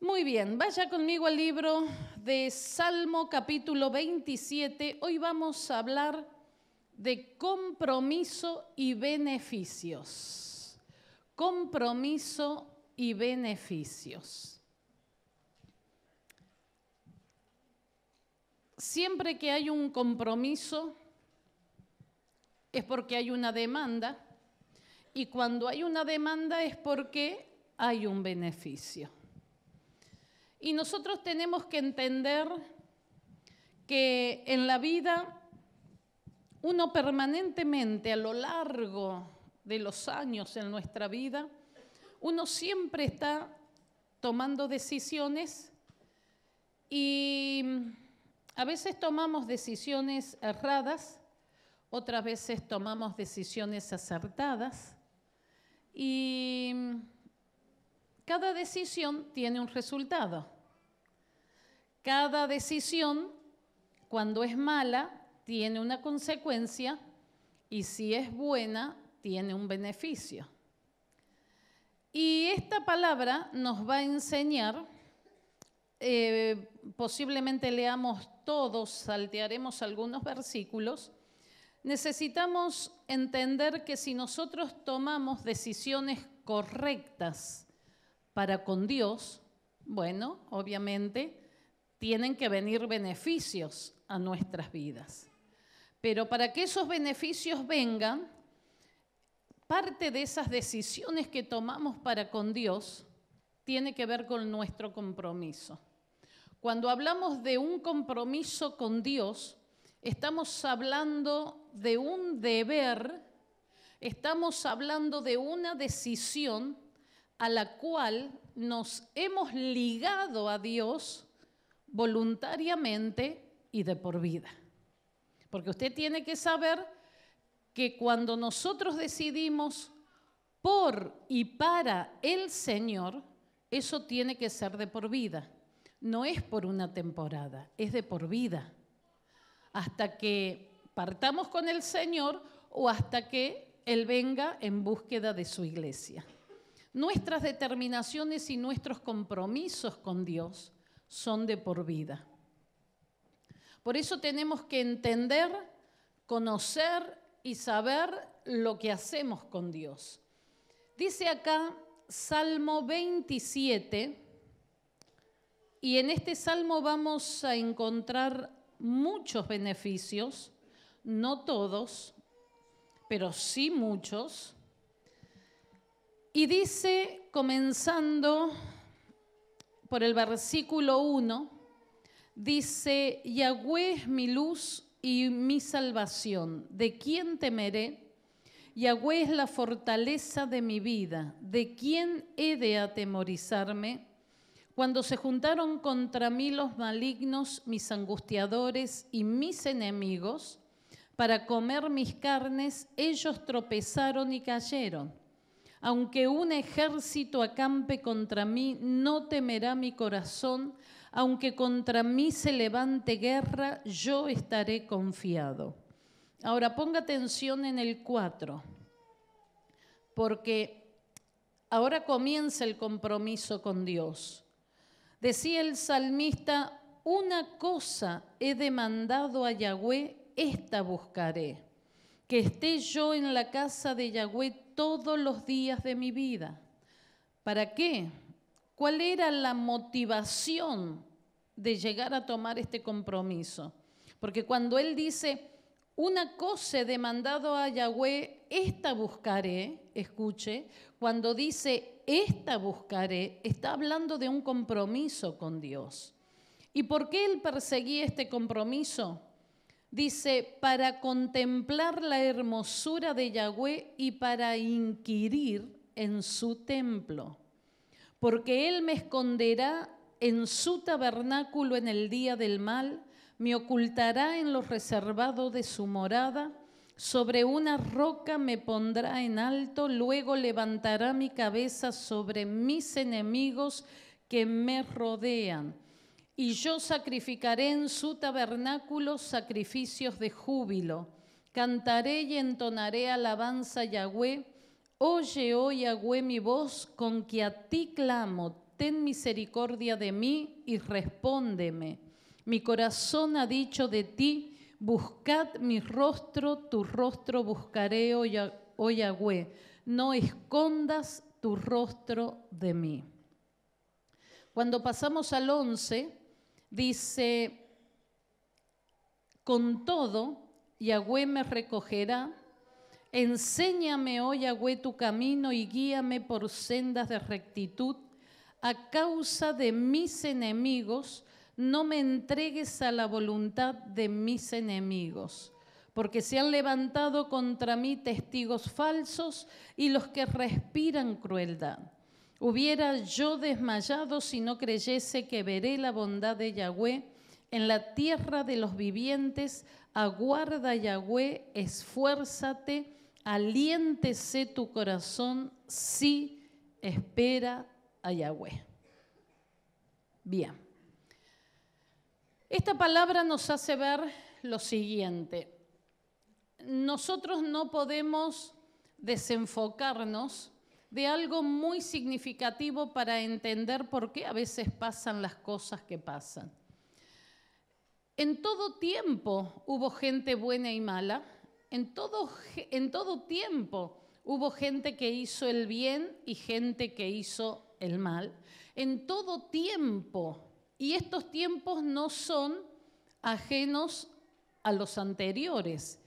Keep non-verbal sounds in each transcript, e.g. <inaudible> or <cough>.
Muy bien, vaya conmigo al libro de Salmo capítulo 27. Hoy vamos a hablar de compromiso y beneficios. Compromiso y beneficios. Siempre que hay un compromiso es porque hay una demanda y cuando hay una demanda es porque hay un beneficio. Y nosotros tenemos que entender que en la vida uno permanentemente a lo largo de los años en nuestra vida, uno siempre está tomando decisiones y a veces tomamos decisiones erradas, otras veces tomamos decisiones acertadas y cada decisión tiene un resultado. Cada decisión, cuando es mala, tiene una consecuencia y si es buena, tiene un beneficio. Y esta palabra nos va a enseñar, eh, posiblemente leamos todos, saltearemos algunos versículos, necesitamos entender que si nosotros tomamos decisiones correctas para con Dios, bueno, obviamente tienen que venir beneficios a nuestras vidas. Pero para que esos beneficios vengan, parte de esas decisiones que tomamos para con Dios tiene que ver con nuestro compromiso. Cuando hablamos de un compromiso con Dios, estamos hablando de un deber, estamos hablando de una decisión a la cual nos hemos ligado a Dios voluntariamente y de por vida. Porque usted tiene que saber que cuando nosotros decidimos por y para el Señor, eso tiene que ser de por vida. No es por una temporada, es de por vida. Hasta que partamos con el Señor o hasta que Él venga en búsqueda de su iglesia. Nuestras determinaciones y nuestros compromisos con Dios son de por vida. Por eso tenemos que entender, conocer y saber lo que hacemos con Dios. Dice acá Salmo 27, y en este salmo vamos a encontrar muchos beneficios, no todos, pero sí muchos. Y dice, comenzando por el versículo 1, dice, Yahweh es mi luz y mi salvación, ¿de quién temeré? Yahweh es la fortaleza de mi vida, ¿de quién he de atemorizarme? Cuando se juntaron contra mí los malignos, mis angustiadores y mis enemigos, para comer mis carnes, ellos tropezaron y cayeron. Aunque un ejército acampe contra mí, no temerá mi corazón. Aunque contra mí se levante guerra, yo estaré confiado. Ahora ponga atención en el 4, porque ahora comienza el compromiso con Dios. Decía el salmista, una cosa he demandado a Yahweh, esta buscaré que esté yo en la casa de Yahweh todos los días de mi vida. ¿Para qué? ¿Cuál era la motivación de llegar a tomar este compromiso? Porque cuando él dice, una cosa he demandado a Yahweh, esta buscaré, escuche, cuando dice, esta buscaré, está hablando de un compromiso con Dios. ¿Y por qué él perseguía este compromiso? Dice, para contemplar la hermosura de Yahweh y para inquirir en su templo, porque Él me esconderá en su tabernáculo en el día del mal, me ocultará en lo reservado de su morada, sobre una roca me pondrá en alto, luego levantará mi cabeza sobre mis enemigos que me rodean y yo sacrificaré en su tabernáculo sacrificios de júbilo. Cantaré y entonaré alabanza a Yahweh. Oye, oh Yahweh, mi voz, con que a ti clamo. Ten misericordia de mí y respóndeme. Mi corazón ha dicho de ti, buscad mi rostro, tu rostro buscaré, oh, oh Yahweh. No escondas tu rostro de mí. Cuando pasamos al 11, Dice, con todo, Yahweh me recogerá. Enséñame, hoy, oh Yahweh, tu camino y guíame por sendas de rectitud. A causa de mis enemigos, no me entregues a la voluntad de mis enemigos, porque se han levantado contra mí testigos falsos y los que respiran crueldad. Hubiera yo desmayado si no creyese que veré la bondad de Yahweh en la tierra de los vivientes. Aguarda Yahweh, esfuérzate, aliéntese tu corazón, sí, espera a Yahweh. Bien. Esta palabra nos hace ver lo siguiente. Nosotros no podemos desenfocarnos de algo muy significativo para entender por qué a veces pasan las cosas que pasan. En todo tiempo hubo gente buena y mala, en todo, en todo tiempo hubo gente que hizo el bien y gente que hizo el mal, en todo tiempo, y estos tiempos no son ajenos a los anteriores.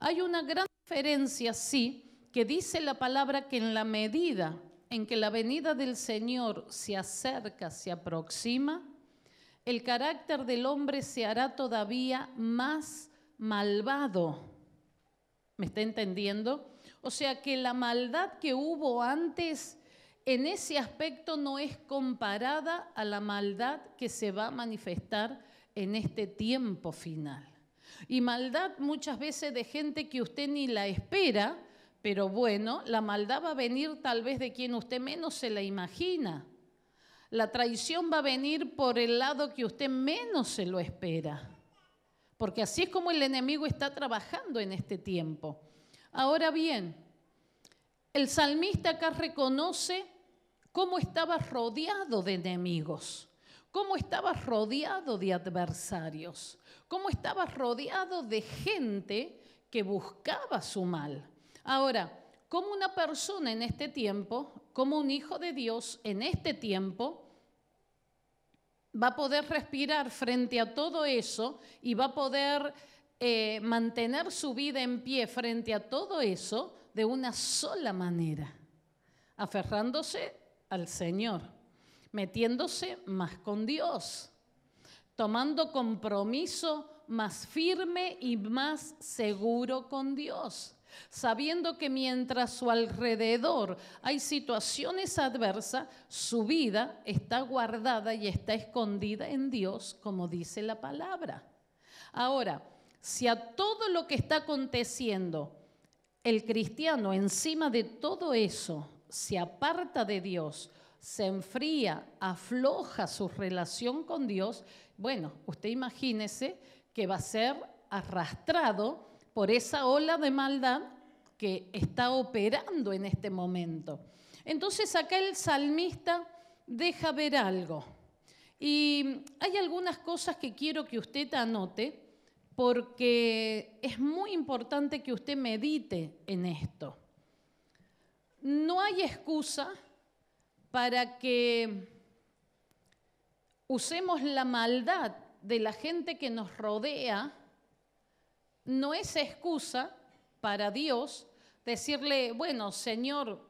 Hay una gran diferencia, sí, que dice la palabra que en la medida en que la venida del Señor se acerca, se aproxima, el carácter del hombre se hará todavía más malvado. ¿Me está entendiendo? O sea que la maldad que hubo antes en ese aspecto no es comparada a la maldad que se va a manifestar en este tiempo final. Y maldad muchas veces de gente que usted ni la espera, pero bueno, la maldad va a venir tal vez de quien usted menos se la imagina. La traición va a venir por el lado que usted menos se lo espera. Porque así es como el enemigo está trabajando en este tiempo. Ahora bien, el salmista acá reconoce cómo estaba rodeado de enemigos, cómo estaba rodeado de adversarios, cómo estaba rodeado de gente que buscaba su mal. Ahora, como una persona en este tiempo, como un hijo de Dios en este tiempo, va a poder respirar frente a todo eso y va a poder eh, mantener su vida en pie frente a todo eso de una sola manera, aferrándose al Señor, metiéndose más con Dios, tomando compromiso más firme y más seguro con Dios sabiendo que mientras su alrededor hay situaciones adversas, su vida está guardada y está escondida en Dios, como dice la palabra. Ahora, si a todo lo que está aconteciendo, el cristiano encima de todo eso se aparta de Dios, se enfría, afloja su relación con Dios, bueno, usted imagínese que va a ser arrastrado por esa ola de maldad que está operando en este momento. Entonces acá el salmista deja ver algo. Y hay algunas cosas que quiero que usted anote porque es muy importante que usted medite en esto. No hay excusa para que usemos la maldad de la gente que nos rodea no es excusa para Dios decirle, bueno, Señor,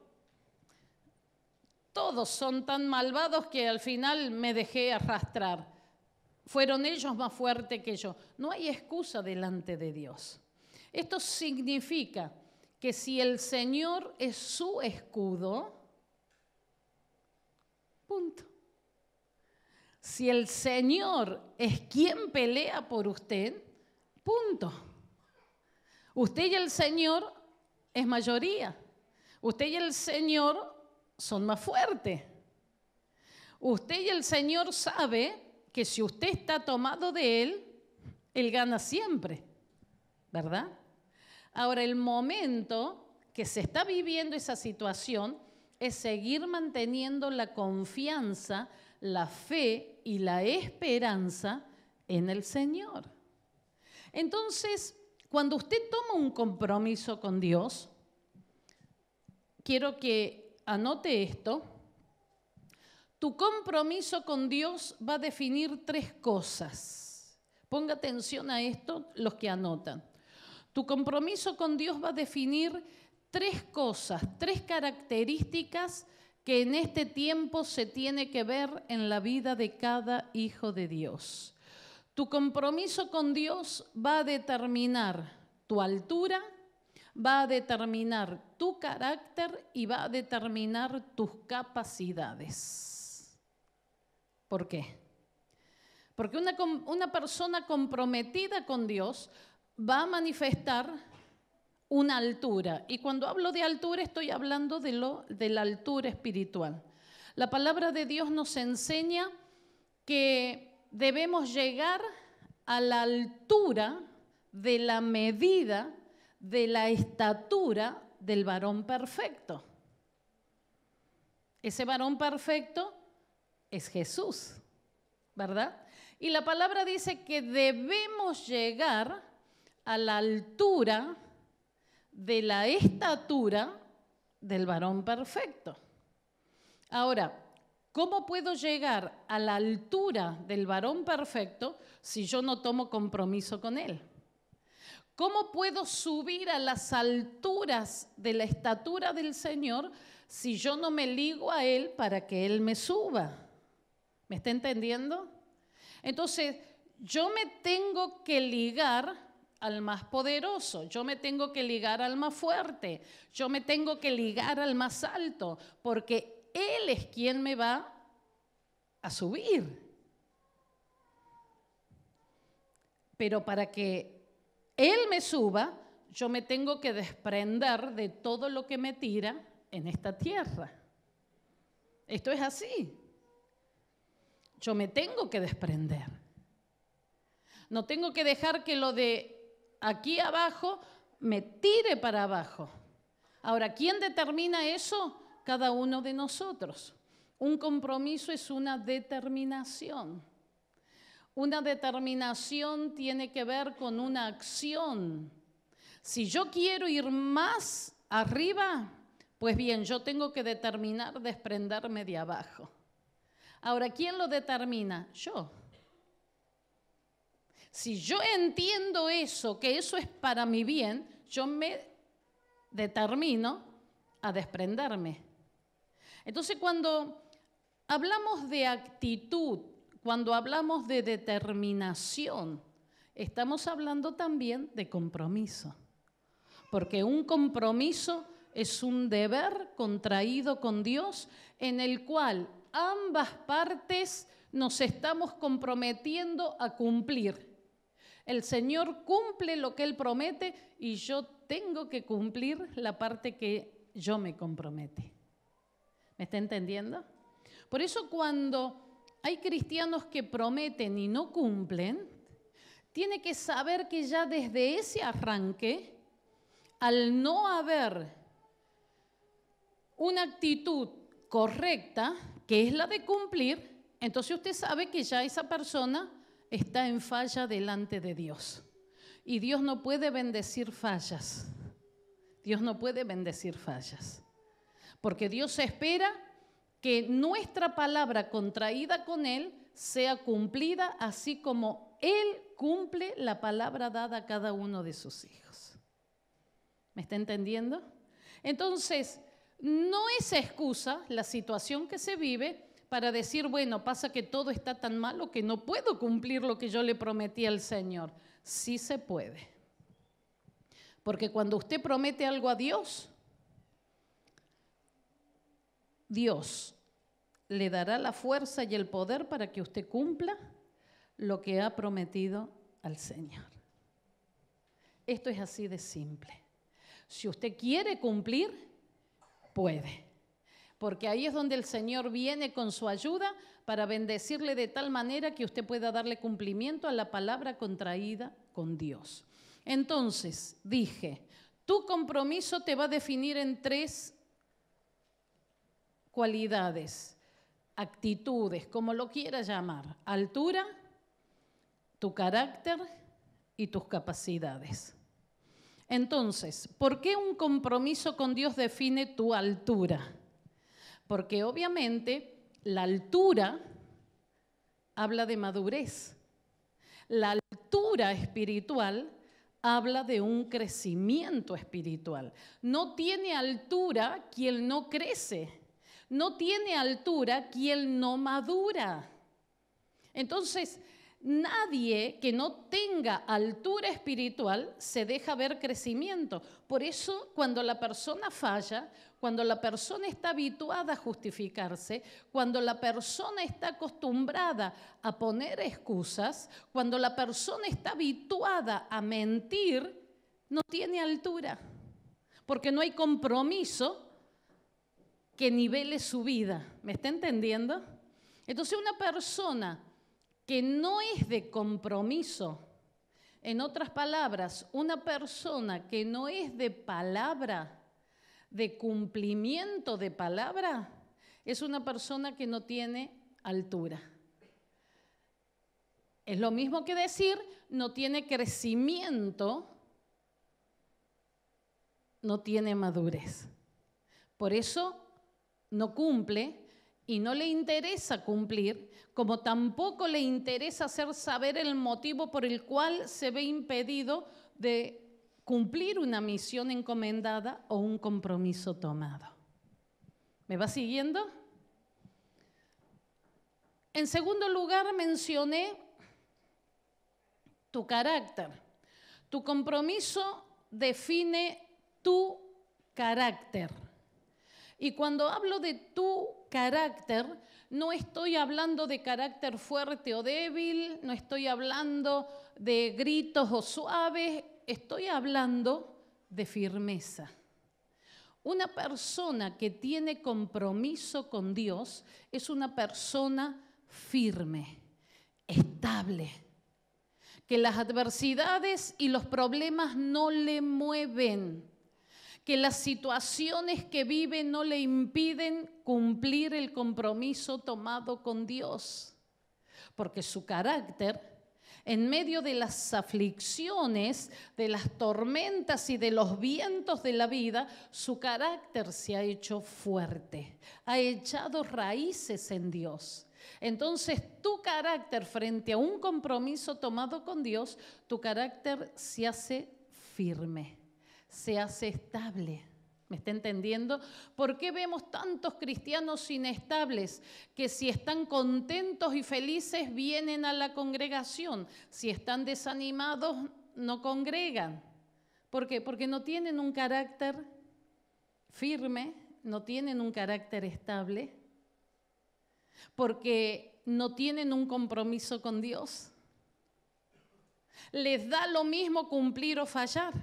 todos son tan malvados que al final me dejé arrastrar. Fueron ellos más fuertes que yo. No hay excusa delante de Dios. Esto significa que si el Señor es su escudo, punto. Si el Señor es quien pelea por usted, punto. Usted y el Señor es mayoría. Usted y el Señor son más fuertes. Usted y el Señor sabe que si usted está tomado de Él, Él gana siempre, ¿verdad? Ahora, el momento que se está viviendo esa situación es seguir manteniendo la confianza, la fe y la esperanza en el Señor. Entonces, cuando usted toma un compromiso con Dios, quiero que anote esto, tu compromiso con Dios va a definir tres cosas. Ponga atención a esto los que anotan. Tu compromiso con Dios va a definir tres cosas, tres características que en este tiempo se tiene que ver en la vida de cada hijo de Dios. Tu compromiso con Dios va a determinar tu altura, va a determinar tu carácter y va a determinar tus capacidades. ¿Por qué? Porque una, persona comprometida con Dios va a manifestar una altura. Y cuando hablo de altura estoy hablando de, lo, de la altura espiritual. La palabra de Dios nos enseña que debemos llegar a la altura de la medida de la estatura del varón perfecto. Ese varón perfecto es Jesús, ¿verdad? Y la palabra dice que debemos llegar a la altura de la estatura del varón perfecto. Ahora, ¿Cómo puedo llegar a la altura del varón perfecto si yo no tomo compromiso con él? ¿Cómo puedo subir a las alturas de la estatura del Señor si yo no me ligo a Él para que Él me suba? ¿Me está entendiendo? Entonces, yo me tengo que ligar al más poderoso, yo me tengo que ligar al más fuerte, yo me tengo que ligar al más alto, porque él es quien me va a subir. Pero para que Él me suba, yo me tengo que desprender de todo lo que me tira en esta tierra. Esto es así. Yo me tengo que desprender. No tengo que dejar que lo de aquí abajo me tire para abajo. Ahora, ¿quién determina eso? cada uno de nosotros. Un compromiso es una determinación. Una determinación tiene que ver con una acción. Si yo quiero ir más arriba, pues bien, yo tengo que determinar desprenderme de abajo. Ahora, ¿quién lo determina? Yo. Si yo entiendo eso, que eso es para mi bien, yo me determino a desprenderme entonces, cuando hablamos de actitud, cuando hablamos de determinación, estamos hablando también de compromiso. Porque un compromiso es un deber contraído con Dios en el cual ambas partes nos estamos comprometiendo a cumplir. El Señor cumple lo que Él promete y yo tengo que cumplir la parte que yo me compromete. ¿Me está entendiendo? Por eso cuando hay cristianos que prometen y no cumplen, tiene que saber que ya desde ese arranque, al no haber una actitud correcta, que es la de cumplir, entonces usted sabe que ya esa persona está en falla delante de Dios. Y Dios no puede bendecir fallas. Dios no puede bendecir fallas porque Dios espera que nuestra palabra contraída con Él sea cumplida así como Él cumple la palabra dada a cada uno de sus hijos. ¿Me está entendiendo? Entonces, no es excusa la situación que se vive para decir, bueno, pasa que todo está tan malo que no puedo cumplir lo que yo le prometí al Señor. Sí se puede. Porque cuando usted promete algo a Dios, Dios le dará la fuerza y el poder para que usted cumpla lo que ha prometido al Señor. Esto es así de simple. Si usted quiere cumplir, puede. Porque ahí es donde el Señor viene con su ayuda para bendecirle de tal manera que usted pueda darle cumplimiento a la palabra contraída con Dios. Entonces, dije, tu compromiso te va a definir en tres cualidades, actitudes, como lo quiera llamar, altura, tu carácter y tus capacidades. Entonces, ¿por qué un compromiso con Dios define tu altura? Porque obviamente la altura habla de madurez. La altura espiritual habla de un crecimiento espiritual. No tiene altura quien no crece no tiene altura quien no madura. Entonces, nadie que no tenga altura espiritual se deja ver crecimiento. Por eso, cuando la persona falla, cuando la persona está habituada a justificarse, cuando la persona está acostumbrada a poner excusas, cuando la persona está habituada a mentir, no tiene altura, porque no hay compromiso que nivele su vida. ¿Me está entendiendo? Entonces una persona que no es de compromiso, en otras palabras, una persona que no es de palabra, de cumplimiento de palabra, es una persona que no tiene altura. Es lo mismo que decir, no tiene crecimiento, no tiene madurez. Por eso no cumple y no le interesa cumplir, como tampoco le interesa hacer saber el motivo por el cual se ve impedido de cumplir una misión encomendada o un compromiso tomado. ¿Me va siguiendo? En segundo lugar, mencioné tu carácter. Tu compromiso define tu carácter. Y cuando hablo de tu carácter, no estoy hablando de carácter fuerte o débil, no estoy hablando de gritos o suaves, estoy hablando de firmeza. Una persona que tiene compromiso con Dios es una persona firme, estable, que las adversidades y los problemas no le mueven que las situaciones que vive no le impiden cumplir el compromiso tomado con Dios, porque su carácter en medio de las aflicciones, de las tormentas y de los vientos de la vida, su carácter se ha hecho fuerte, ha echado raíces en Dios. Entonces tu carácter frente a un compromiso tomado con Dios, tu carácter se hace firme se hace estable. ¿Me está entendiendo? ¿Por qué vemos tantos cristianos inestables que si están contentos y felices vienen a la congregación? Si están desanimados no congregan. ¿Por qué? Porque no tienen un carácter firme, no tienen un carácter estable, porque no tienen un compromiso con Dios. Les da lo mismo cumplir o fallar.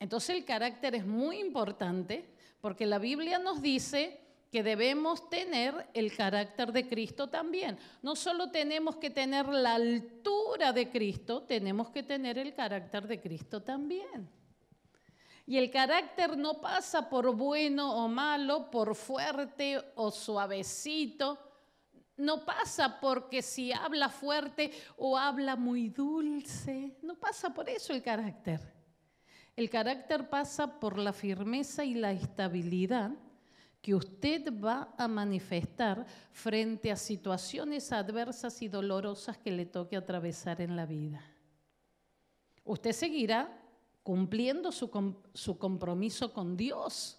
Entonces el carácter es muy importante porque la Biblia nos dice que debemos tener el carácter de Cristo también. No solo tenemos que tener la altura de Cristo, tenemos que tener el carácter de Cristo también. Y el carácter no pasa por bueno o malo, por fuerte o suavecito. No pasa porque si habla fuerte o habla muy dulce. No pasa por eso el carácter. El carácter pasa por la firmeza y la estabilidad que usted va a manifestar frente a situaciones adversas y dolorosas que le toque atravesar en la vida. Usted seguirá cumpliendo su, compromiso con Dios,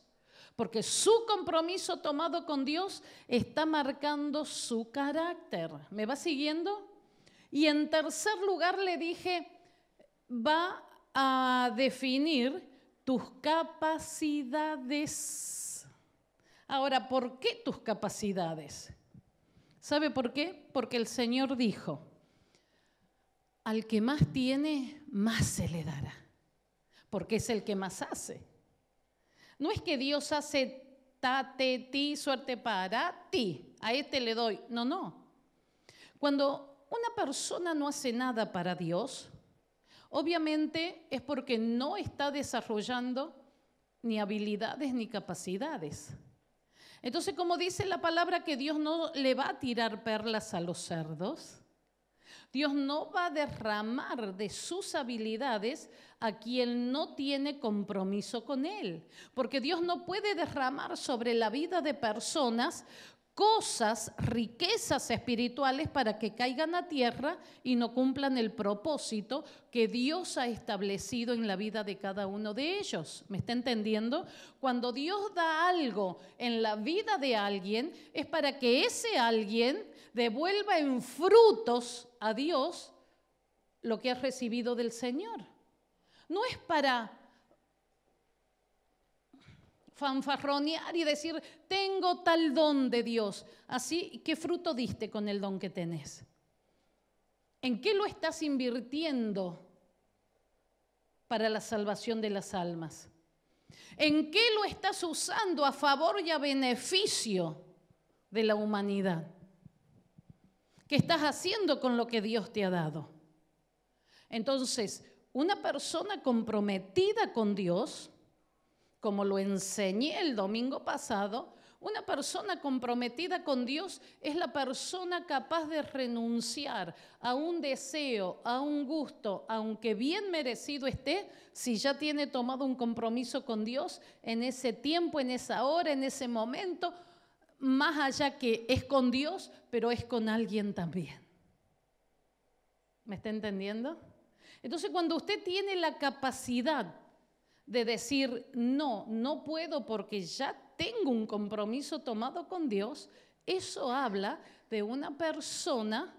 porque su compromiso tomado con Dios está marcando su carácter. ¿Me va siguiendo? Y en tercer lugar le dije, va a definir tus capacidades. Ahora, ¿por qué tus capacidades? ¿Sabe por qué? Porque el Señor dijo, al que más tiene, más se le dará, porque es el que más hace. No es que Dios hace tate ti, suerte para ti, a este le doy, no, no. Cuando una persona no hace nada para Dios, Obviamente es porque no está desarrollando ni habilidades ni capacidades. Entonces, como dice la palabra que Dios no le va a tirar perlas a los cerdos, Dios no va a derramar de sus habilidades a quien no tiene compromiso con Él, porque Dios no puede derramar sobre la vida de personas cosas, riquezas espirituales para que caigan a tierra y no cumplan el propósito que Dios ha establecido en la vida de cada uno de ellos. ¿Me está entendiendo? Cuando Dios da algo en la vida de alguien, es para que ese alguien devuelva en frutos a Dios lo que ha recibido del Señor. No es para fanfarronear y decir, tengo tal don de Dios. Así, ¿qué fruto diste con el don que tenés? ¿En qué lo estás invirtiendo para la salvación de las almas? ¿En qué lo estás usando a favor y a beneficio de la humanidad? ¿Qué estás haciendo con lo que Dios te ha dado? Entonces, una persona comprometida con Dios, como lo enseñé el domingo pasado, una persona comprometida con Dios es la persona capaz de renunciar a un deseo, a un gusto, aunque bien merecido esté, si ya tiene tomado un compromiso con Dios en ese tiempo, en esa hora, en ese momento, más allá que es con Dios, pero es con alguien también. ¿Me está entendiendo? Entonces, cuando usted tiene la capacidad de decir, no, no puedo porque ya tengo un compromiso tomado con Dios, eso habla de una persona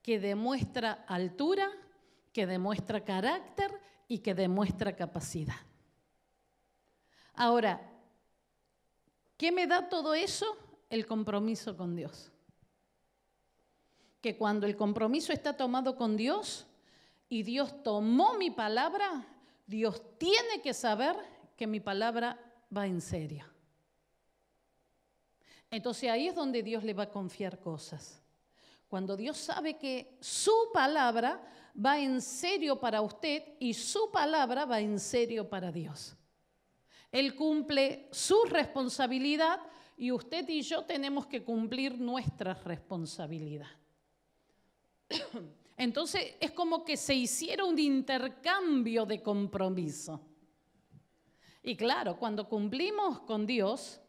que demuestra altura, que demuestra carácter y que demuestra capacidad. Ahora, ¿qué me da todo eso? El compromiso con Dios. Que cuando el compromiso está tomado con Dios y Dios tomó mi palabra, Dios tiene que saber que mi palabra va en serio. Entonces ahí es donde Dios le va a confiar cosas. Cuando Dios sabe que su palabra va en serio para usted y su palabra va en serio para Dios. Él cumple su responsabilidad y usted y yo tenemos que cumplir nuestra responsabilidad. <coughs> Entonces es como que se hiciera un intercambio de compromiso. Y claro, cuando cumplimos con Dios,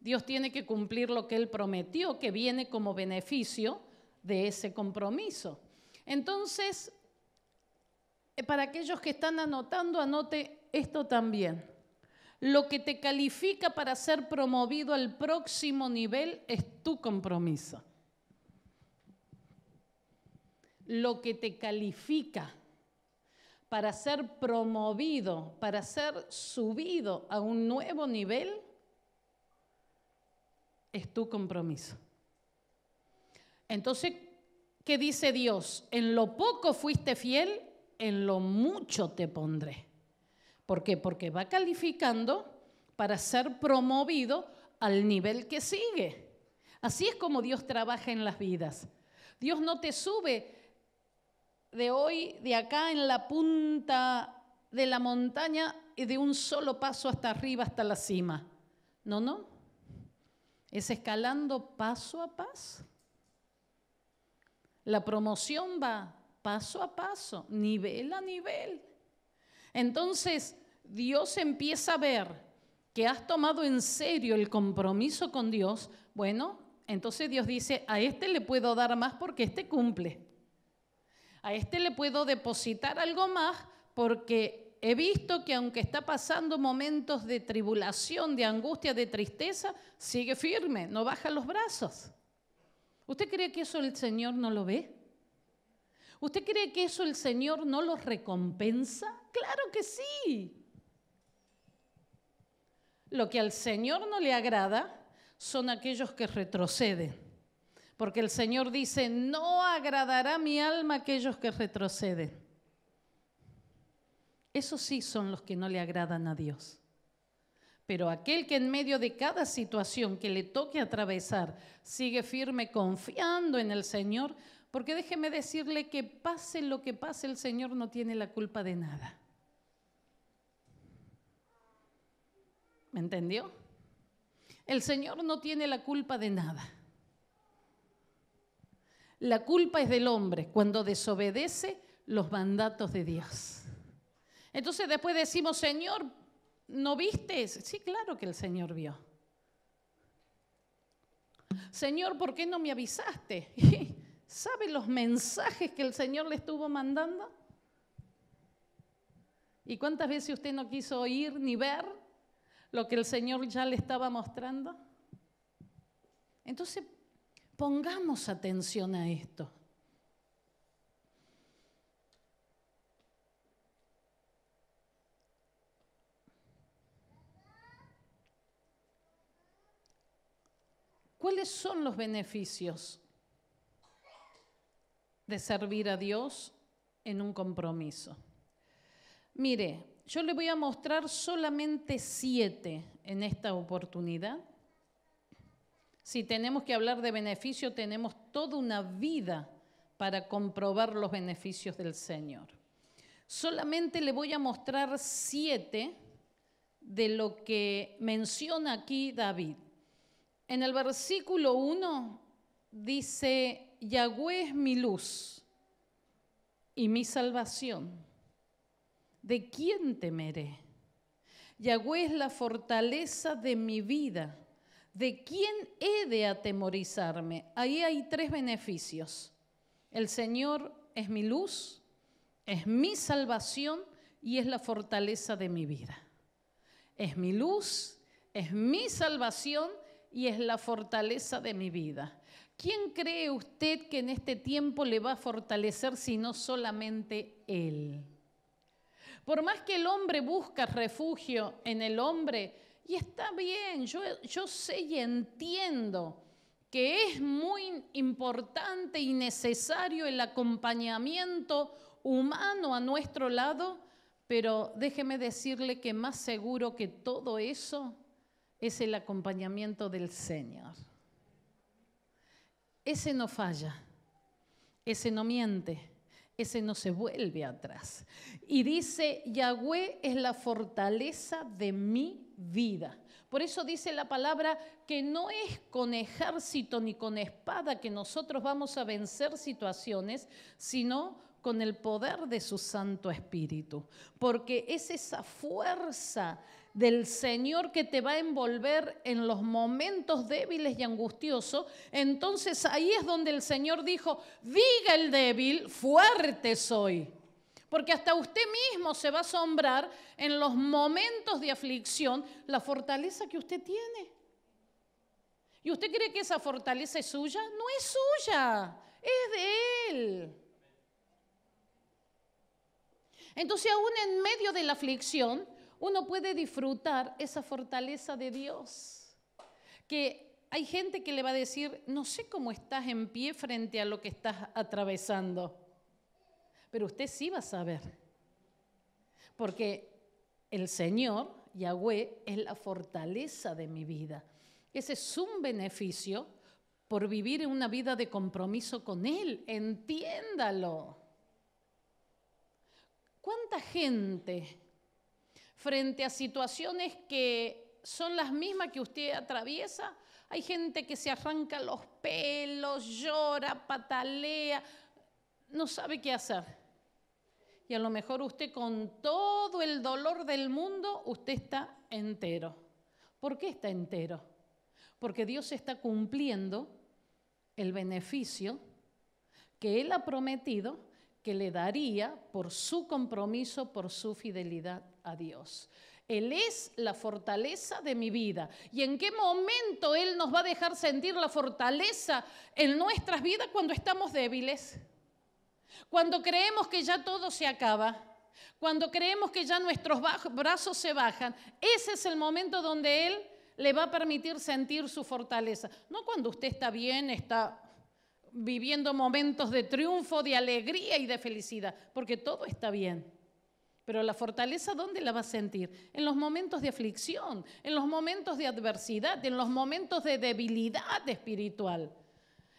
Dios tiene que cumplir lo que Él prometió, que viene como beneficio de ese compromiso. Entonces, eh, para aquellos que están anotando, anote esto también. Lo que te califica para ser promovido al próximo nivel es tu compromiso lo que te califica para ser promovido, para ser subido a un nuevo nivel, es tu compromiso. Entonces, ¿qué dice Dios? En lo poco fuiste fiel, en lo mucho te pondré. ¿Por qué? Porque va calificando para ser promovido al nivel que sigue. Así es como Dios trabaja en las vidas. Dios no te sube de hoy, de acá en la punta de la montaña y de un solo paso hasta arriba, hasta la cima. No, no. Es escalando paso a paso. La promoción va paso a paso, nivel a nivel. Entonces, Dios empieza a ver que has tomado en serio el compromiso con Dios. Bueno, entonces Dios dice, a este le puedo dar más porque este cumple a este le puedo depositar algo más porque he visto que aunque está pasando momentos de tribulación, de angustia, de tristeza, sigue firme, no baja los brazos. ¿Usted cree que eso el Señor no lo ve? ¿Usted cree que eso el Señor no lo recompensa? Claro que sí. Lo que al Señor no le agrada son aquellos que retroceden porque el Señor dice, no agradará mi alma aquellos que retroceden. Esos sí son los que no le agradan a Dios. Pero aquel que en medio de cada situación que le toque atravesar sigue firme confiando en el Señor, porque déjeme decirle que pase lo que pase, el Señor no tiene la culpa de nada. ¿Me entendió? El Señor no tiene la culpa de nada. La culpa es del hombre cuando desobedece los mandatos de Dios. Entonces después decimos, Señor, ¿no viste? Sí, claro que el Señor vio. Señor, ¿por qué no me avisaste? <laughs> ¿Sabe los mensajes que el Señor le estuvo mandando? ¿Y cuántas veces usted no quiso oír ni ver lo que el Señor ya le estaba mostrando? Entonces, Pongamos atención a esto. ¿Cuáles son los beneficios de servir a Dios en un compromiso? Mire, yo le voy a mostrar solamente siete en esta oportunidad si tenemos que hablar de beneficio, tenemos toda una vida para comprobar los beneficios del Señor. Solamente le voy a mostrar siete de lo que menciona aquí David. En el versículo 1 dice, Yahweh es mi luz y mi salvación. ¿De quién temeré? Yahweh es la fortaleza de mi vida. ¿De quién he de atemorizarme? Ahí hay tres beneficios. El Señor es mi luz, es mi salvación y es la fortaleza de mi vida. Es mi luz, es mi salvación y es la fortaleza de mi vida. ¿Quién cree usted que en este tiempo le va a fortalecer si no solamente Él? Por más que el hombre busca refugio en el hombre, y está bien, yo, sé y entiendo que es muy importante y necesario el acompañamiento humano a nuestro lado, pero déjeme decirle que más seguro que todo eso es el acompañamiento del Señor. Ese no falla, ese no miente, ese no se vuelve atrás. Y dice, Yahweh es la fortaleza de mi vida. Por eso dice la palabra que no es con ejército ni con espada que nosotros vamos a vencer situaciones, sino con el poder de su Santo Espíritu. Porque es esa fuerza del Señor que te va a envolver en los momentos débiles y angustiosos, entonces ahí es donde el Señor dijo, diga el débil, fuerte soy. Porque hasta usted mismo se va a asombrar en los momentos de aflicción la fortaleza que usted tiene. ¿Y usted cree que esa fortaleza es suya? No es suya, es de Él. Entonces aún en medio de la aflicción, uno puede disfrutar esa fortaleza de Dios. Que hay gente que le va a decir, no sé cómo estás en pie frente a lo que estás atravesando, pero usted sí va a saber. Porque el Señor, Yahweh, es la fortaleza de mi vida. Ese es un beneficio por vivir una vida de compromiso con Él. Entiéndalo. ¿Cuánta gente frente a situaciones que son las mismas que usted atraviesa. Hay gente que se arranca los pelos, llora, patalea, no sabe qué hacer. Y a lo mejor usted con todo el dolor del mundo, usted está entero. ¿Por qué está entero? Porque Dios está cumpliendo el beneficio que Él ha prometido que le daría por su compromiso, por su fidelidad a Dios. Él es la fortaleza de mi vida. ¿Y en qué momento Él nos va a dejar sentir la fortaleza en nuestras vidas cuando estamos débiles? Cuando creemos que ya todo se acaba. Cuando creemos que ya nuestros brazos se bajan. Ese es el momento donde Él le va a permitir sentir su fortaleza. No cuando usted está bien, está viviendo momentos de triunfo, de alegría y de felicidad, porque todo está bien. Pero la fortaleza, ¿dónde la va a sentir? En los momentos de aflicción, en los momentos de adversidad, en los momentos de debilidad espiritual.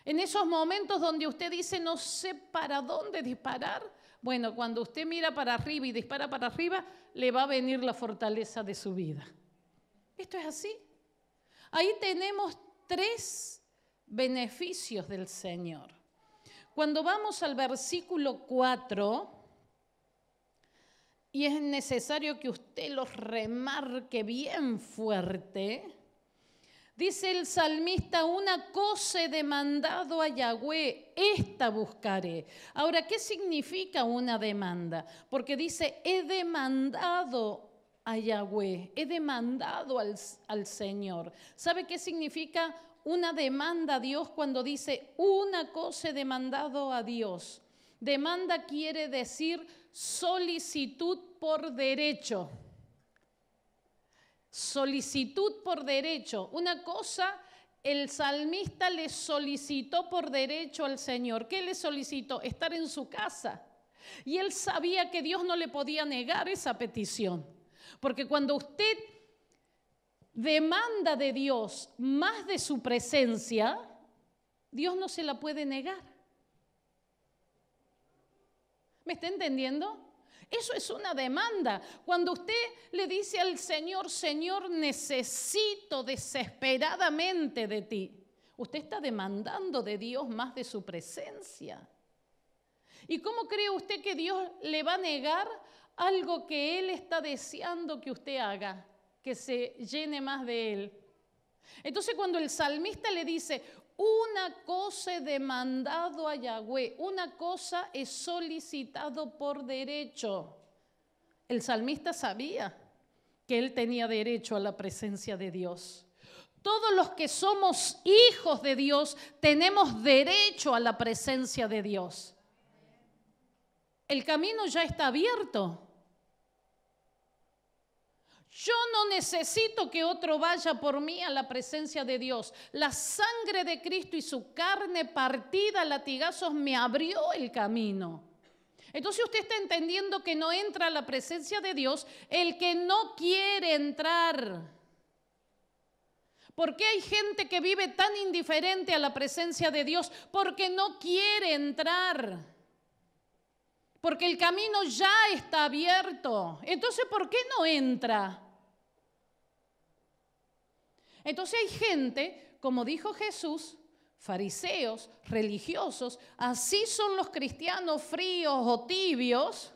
En esos momentos donde usted dice, no sé para dónde disparar. Bueno, cuando usted mira para arriba y dispara para arriba, le va a venir la fortaleza de su vida. Esto es así. Ahí tenemos tres beneficios del Señor. Cuando vamos al versículo 4, y es necesario que usted los remarque bien fuerte, dice el salmista, una cosa he demandado a Yahweh, esta buscaré. Ahora, ¿qué significa una demanda? Porque dice, he demandado a Yahweh, he demandado al, al Señor. ¿Sabe qué significa? una demanda a Dios cuando dice, una cosa he demandado a Dios. Demanda quiere decir solicitud por derecho. Solicitud por derecho. Una cosa, el salmista le solicitó por derecho al Señor. ¿Qué le solicitó? Estar en su casa. Y él sabía que Dios no le podía negar esa petición. Porque cuando usted demanda de Dios más de su presencia, Dios no se la puede negar. ¿Me está entendiendo? Eso es una demanda. Cuando usted le dice al Señor, Señor, necesito desesperadamente de ti, usted está demandando de Dios más de su presencia. ¿Y cómo cree usted que Dios le va a negar algo que Él está deseando que usted haga? que se llene más de él. Entonces cuando el salmista le dice, una cosa he demandado a Yahweh, una cosa he solicitado por derecho, el salmista sabía que él tenía derecho a la presencia de Dios. Todos los que somos hijos de Dios tenemos derecho a la presencia de Dios. El camino ya está abierto. Yo no necesito que otro vaya por mí a la presencia de Dios. La sangre de Cristo y su carne partida a latigazos me abrió el camino. Entonces usted está entendiendo que no entra a la presencia de Dios el que no quiere entrar. ¿Por qué hay gente que vive tan indiferente a la presencia de Dios? Porque no quiere entrar. Porque el camino ya está abierto. Entonces, ¿por qué no entra? Entonces hay gente, como dijo Jesús, fariseos, religiosos, así son los cristianos fríos o tibios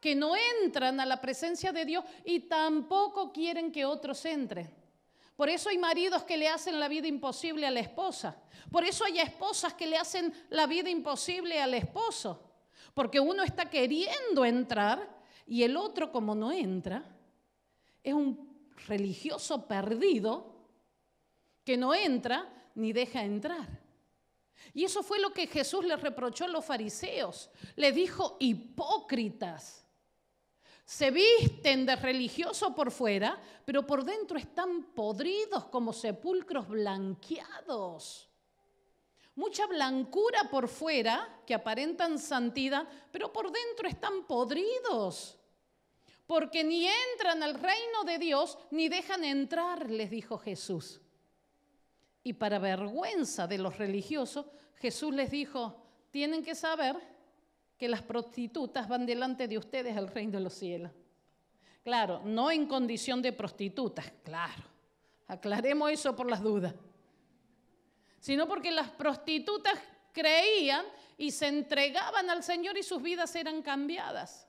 que no entran a la presencia de Dios y tampoco quieren que otros entren. Por eso hay maridos que le hacen la vida imposible a la esposa. Por eso hay esposas que le hacen la vida imposible al esposo. Porque uno está queriendo entrar y el otro como no entra, es un religioso perdido que no entra ni deja entrar. Y eso fue lo que Jesús le reprochó a los fariseos. Le dijo, hipócritas, se visten de religioso por fuera, pero por dentro están podridos como sepulcros blanqueados. Mucha blancura por fuera, que aparentan santidad, pero por dentro están podridos porque ni entran al reino de Dios ni dejan entrar, les dijo Jesús. Y para vergüenza de los religiosos, Jesús les dijo, tienen que saber que las prostitutas van delante de ustedes al reino de los cielos. Claro, no en condición de prostitutas, claro. Aclaremos eso por las dudas. Sino porque las prostitutas creían y se entregaban al Señor y sus vidas eran cambiadas.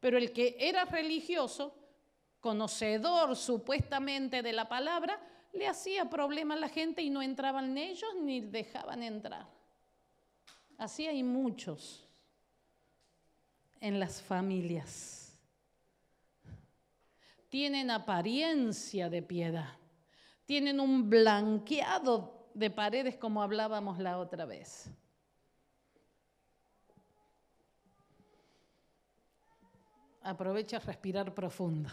Pero el que era religioso, conocedor supuestamente de la palabra, le hacía problema a la gente y no entraban ellos ni dejaban entrar. Así hay muchos en las familias. Tienen apariencia de piedad, tienen un blanqueado de paredes como hablábamos la otra vez. aprovecha respirar profundo.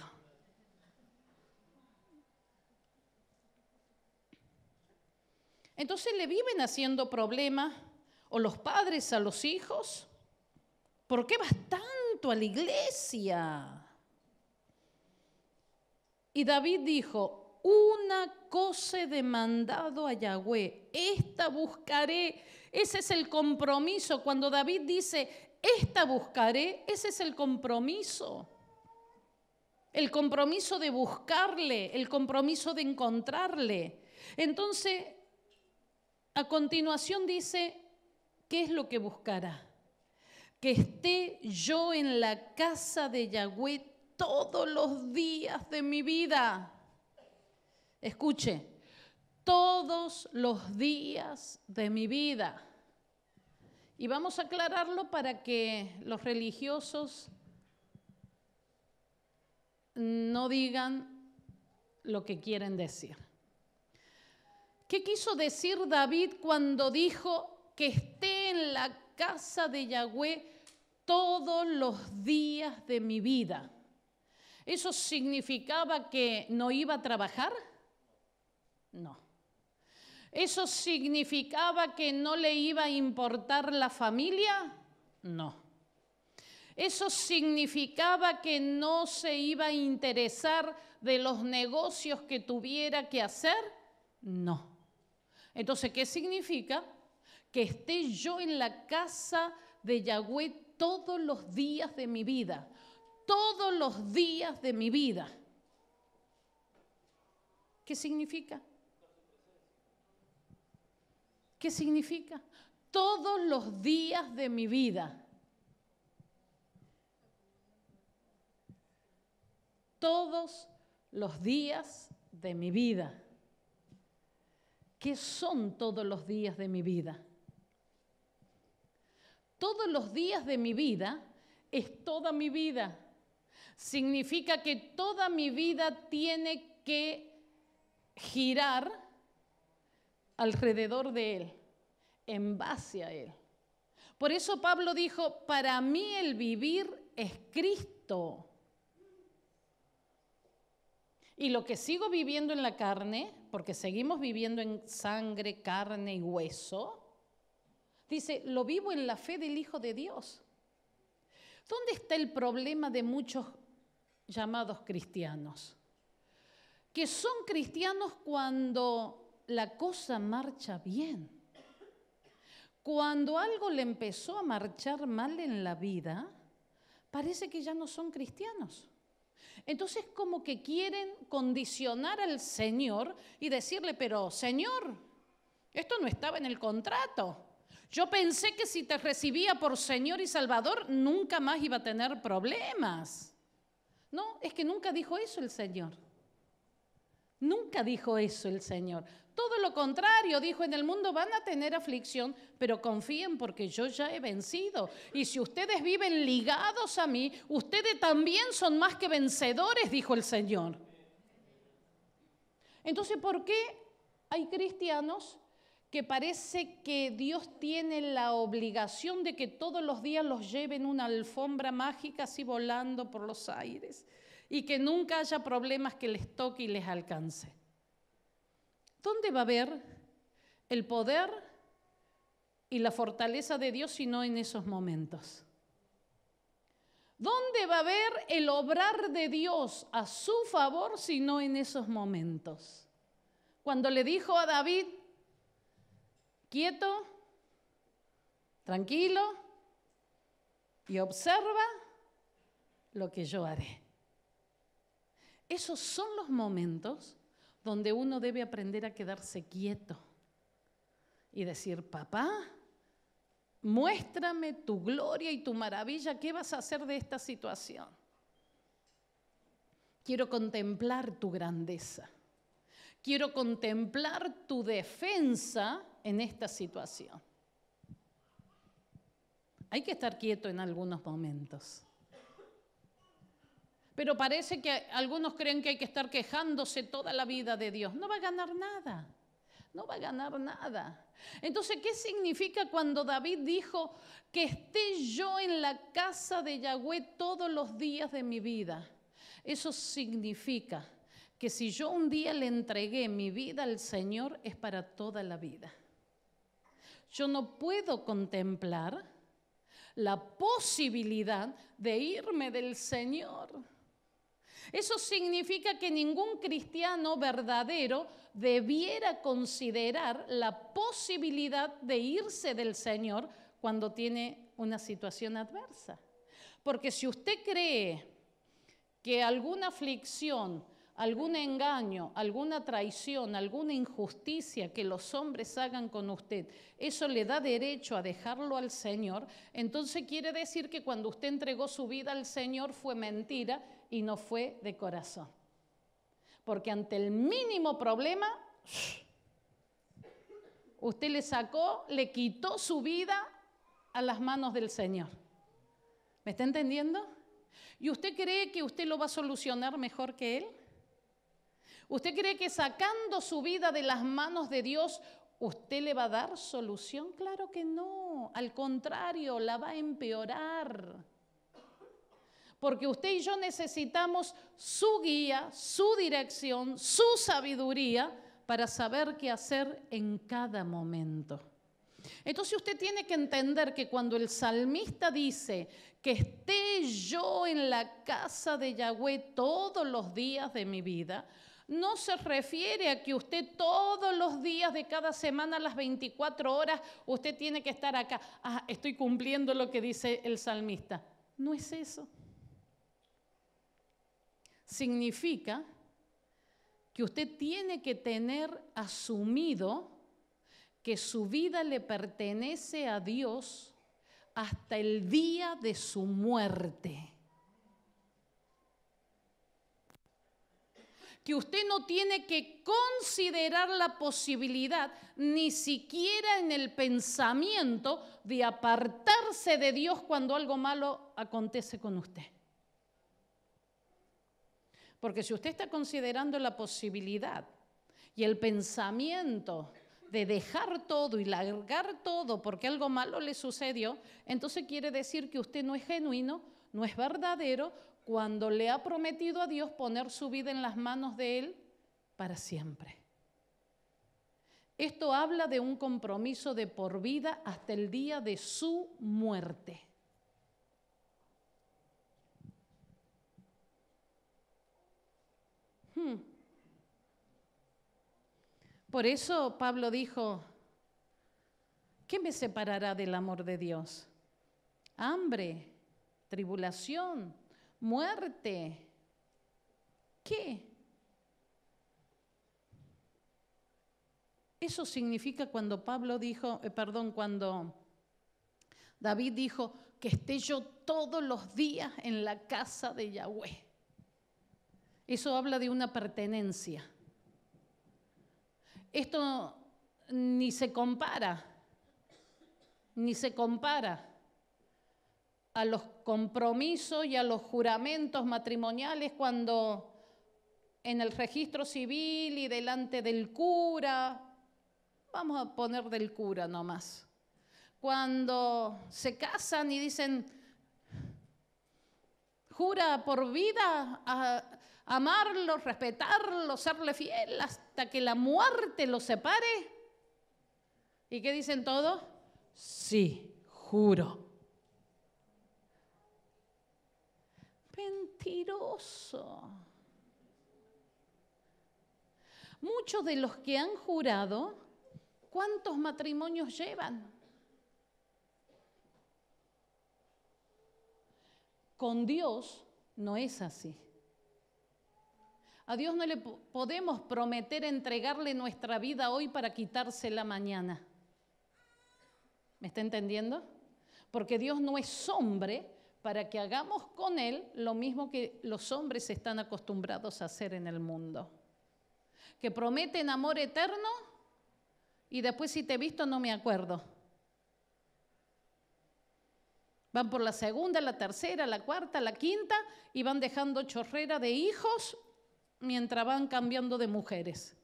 Entonces le viven haciendo problemas o los padres a los hijos. ¿Por qué vas tanto a la iglesia? Y David dijo, una cosa he demandado a Yahweh, esta buscaré. Ese es el compromiso. Cuando David dice, esta buscaré, ese es el compromiso. El compromiso de buscarle, el compromiso de encontrarle. Entonces, a continuación dice, ¿qué es lo que buscará? Que esté yo en la casa de Yahweh todos los días de mi vida. Escuche, todos los días de mi vida. Y vamos a aclararlo para que los religiosos no digan lo que quieren decir. ¿Qué quiso decir David cuando dijo que esté en la casa de Yahweh todos los días de mi vida? ¿Eso significaba que no iba a trabajar? No. ¿Eso significaba que no le iba a importar la familia? No. ¿Eso significaba que no se iba a interesar de los negocios que tuviera que hacer? No. Entonces, ¿qué significa? Que esté yo en la casa de Yahweh todos los días de mi vida. Todos los días de mi vida. ¿Qué significa? ¿Qué significa? Todos los días de mi vida. Todos los días de mi vida. ¿Qué son todos los días de mi vida? Todos los días de mi vida es toda mi vida. Significa que toda mi vida tiene que girar alrededor de Él, en base a Él. Por eso Pablo dijo, para mí el vivir es Cristo. Y lo que sigo viviendo en la carne, porque seguimos viviendo en sangre, carne y hueso, dice, lo vivo en la fe del Hijo de Dios. ¿Dónde está el problema de muchos llamados cristianos? Que son cristianos cuando la cosa marcha bien. Cuando algo le empezó a marchar mal en la vida, parece que ya no son cristianos. Entonces como que quieren condicionar al Señor y decirle, pero Señor, esto no estaba en el contrato. Yo pensé que si te recibía por Señor y Salvador, nunca más iba a tener problemas. No, es que nunca dijo eso el Señor. Nunca dijo eso el Señor. Todo lo contrario, dijo, en el mundo van a tener aflicción, pero confíen porque yo ya he vencido. Y si ustedes viven ligados a mí, ustedes también son más que vencedores, dijo el Señor. Entonces, ¿por qué hay cristianos que parece que Dios tiene la obligación de que todos los días los lleven una alfombra mágica así volando por los aires y que nunca haya problemas que les toque y les alcance? ¿Dónde va a haber el poder y la fortaleza de Dios si no en esos momentos? ¿Dónde va a haber el obrar de Dios a su favor si no en esos momentos? Cuando le dijo a David, quieto, tranquilo y observa lo que yo haré. Esos son los momentos donde uno debe aprender a quedarse quieto y decir, papá, muéstrame tu gloria y tu maravilla, ¿qué vas a hacer de esta situación? Quiero contemplar tu grandeza, quiero contemplar tu defensa en esta situación. Hay que estar quieto en algunos momentos. Pero parece que algunos creen que hay que estar quejándose toda la vida de Dios. No va a ganar nada. No va a ganar nada. Entonces, ¿qué significa cuando David dijo que esté yo en la casa de Yahweh todos los días de mi vida? Eso significa que si yo un día le entregué mi vida al Señor es para toda la vida. Yo no puedo contemplar la posibilidad de irme del Señor. Eso significa que ningún cristiano verdadero debiera considerar la posibilidad de irse del Señor cuando tiene una situación adversa. Porque si usted cree que alguna aflicción, algún engaño, alguna traición, alguna injusticia que los hombres hagan con usted, eso le da derecho a dejarlo al Señor, entonces quiere decir que cuando usted entregó su vida al Señor fue mentira y no fue de corazón. Porque ante el mínimo problema, usted le sacó, le quitó su vida a las manos del Señor. ¿Me está entendiendo? ¿Y usted cree que usted lo va a solucionar mejor que Él? ¿Usted cree que sacando su vida de las manos de Dios, usted le va a dar solución? Claro que no. Al contrario, la va a empeorar porque usted y yo necesitamos su guía, su dirección, su sabiduría para saber qué hacer en cada momento. Entonces usted tiene que entender que cuando el salmista dice que esté yo en la casa de Yahweh todos los días de mi vida, no se refiere a que usted todos los días de cada semana, las 24 horas, usted tiene que estar acá. Ah, estoy cumpliendo lo que dice el salmista. No es eso significa que usted tiene que tener asumido que su vida le pertenece a Dios hasta el día de su muerte. que usted no tiene que considerar la posibilidad, ni siquiera en el pensamiento, de apartarse de Dios cuando algo malo acontece con usted. Porque si usted está considerando la posibilidad y el pensamiento de dejar todo y largar todo porque algo malo le sucedió, entonces quiere decir que usted no es genuino, no es verdadero cuando le ha prometido a Dios poner su vida en las manos de Él para siempre. Esto habla de un compromiso de por vida hasta el día de su muerte. Por eso Pablo dijo, ¿qué me separará del amor de Dios? Hambre, tribulación, muerte. ¿Qué? Eso significa cuando Pablo dijo, eh, perdón, cuando David dijo, que esté yo todos los días en la casa de Yahweh. Eso habla de una pertenencia. Esto ni se compara, ni se compara a los compromisos y a los juramentos matrimoniales cuando en el registro civil y delante del cura, vamos a poner del cura nomás, cuando se casan y dicen, jura por vida a amarlo, respetarlo, serle fiel hasta que la muerte los separe. ¿Y qué dicen todos? Sí, juro. Mentiroso. Muchos de los que han jurado, ¿cuántos matrimonios llevan? Con Dios no es así. A Dios no le podemos prometer entregarle nuestra vida hoy para quitársela mañana. ¿Me está entendiendo? Porque Dios no es hombre para que hagamos con Él lo mismo que los hombres están acostumbrados a hacer en el mundo. Que prometen amor eterno y después si te he visto no me acuerdo. Van por la segunda, la tercera, la cuarta, la quinta y van dejando chorrera de hijos mientras van cambiando de mujeres.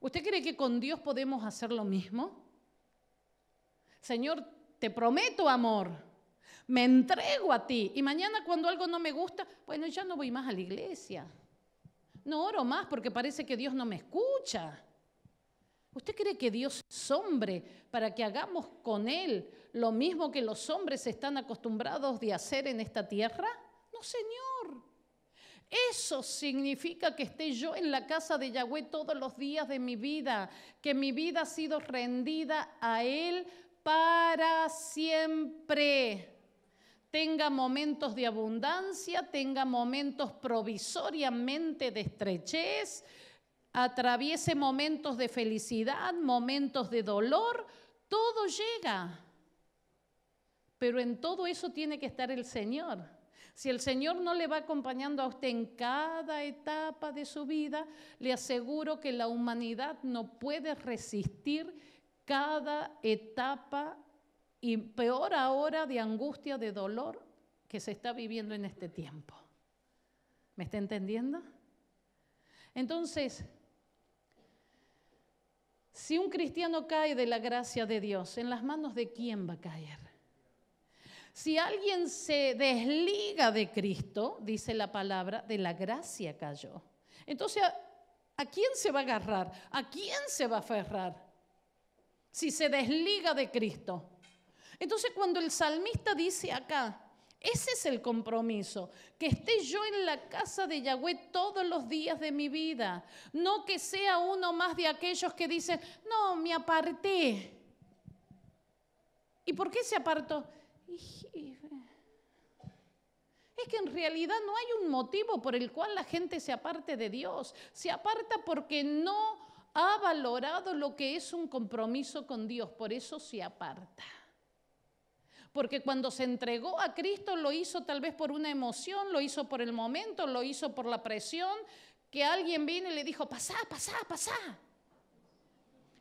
¿Usted cree que con Dios podemos hacer lo mismo? Señor, te prometo amor, me entrego a ti y mañana cuando algo no me gusta, bueno, ya no voy más a la iglesia. No oro más porque parece que Dios no me escucha. ¿Usted cree que Dios es hombre para que hagamos con Él lo mismo que los hombres están acostumbrados de hacer en esta tierra? Señor. Eso significa que esté yo en la casa de Yahweh todos los días de mi vida, que mi vida ha sido rendida a Él para siempre. Tenga momentos de abundancia, tenga momentos provisoriamente de estrechez, atraviese momentos de felicidad, momentos de dolor, todo llega. Pero en todo eso tiene que estar el Señor. Si el Señor no le va acompañando a usted en cada etapa de su vida, le aseguro que la humanidad no puede resistir cada etapa y peor ahora de angustia, de dolor que se está viviendo en este tiempo. ¿Me está entendiendo? Entonces, si un cristiano cae de la gracia de Dios, ¿en las manos de quién va a caer? Si alguien se desliga de Cristo, dice la palabra, de la gracia cayó. Entonces, ¿a quién se va a agarrar? ¿A quién se va a aferrar? Si se desliga de Cristo. Entonces, cuando el salmista dice acá, ese es el compromiso, que esté yo en la casa de Yahweh todos los días de mi vida, no que sea uno más de aquellos que dicen, no, me aparté. ¿Y por qué se apartó? Es que en realidad no hay un motivo por el cual la gente se aparte de Dios. Se aparta porque no ha valorado lo que es un compromiso con Dios. Por eso se aparta. Porque cuando se entregó a Cristo lo hizo tal vez por una emoción, lo hizo por el momento, lo hizo por la presión, que alguien viene y le dijo, pasá, pasá, pasá.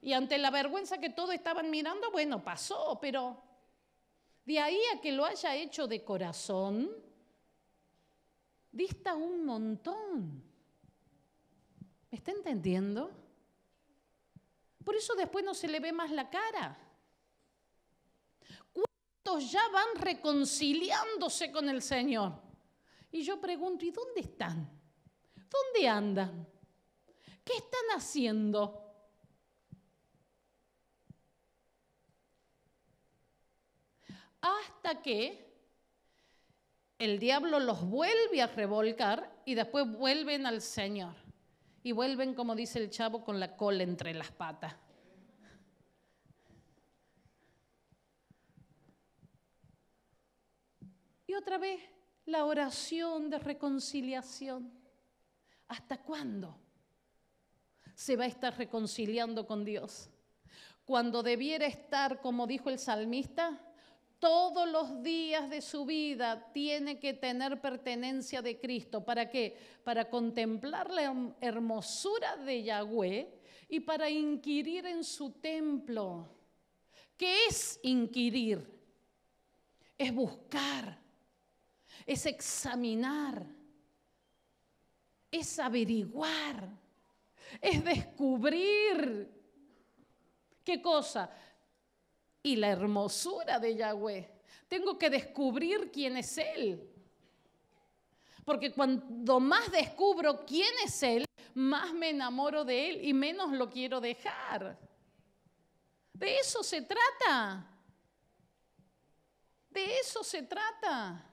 Y ante la vergüenza que todos estaban mirando, bueno, pasó, pero de ahí a que lo haya hecho de corazón, dista un montón. ¿Me está entendiendo? Por eso después no se le ve más la cara. ¿Cuántos ya van reconciliándose con el Señor? Y yo pregunto, ¿y dónde están? ¿Dónde andan? ¿Qué están haciendo? hasta que el diablo los vuelve a revolcar y después vuelven al Señor. Y vuelven, como dice el chavo, con la cola entre las patas. Y otra vez, la oración de reconciliación. ¿Hasta cuándo se va a estar reconciliando con Dios? Cuando debiera estar, como dijo el salmista, todos los días de su vida tiene que tener pertenencia de Cristo. ¿Para qué? Para contemplar la hermosura de Yahweh y para inquirir en su templo. ¿Qué es inquirir? Es buscar, es examinar, es averiguar, es descubrir. ¿Qué cosa? y la hermosura de Yahweh. Tengo que descubrir quién es Él. Porque cuando más descubro quién es Él, más me enamoro de Él y menos lo quiero dejar. De eso se trata. De eso se trata.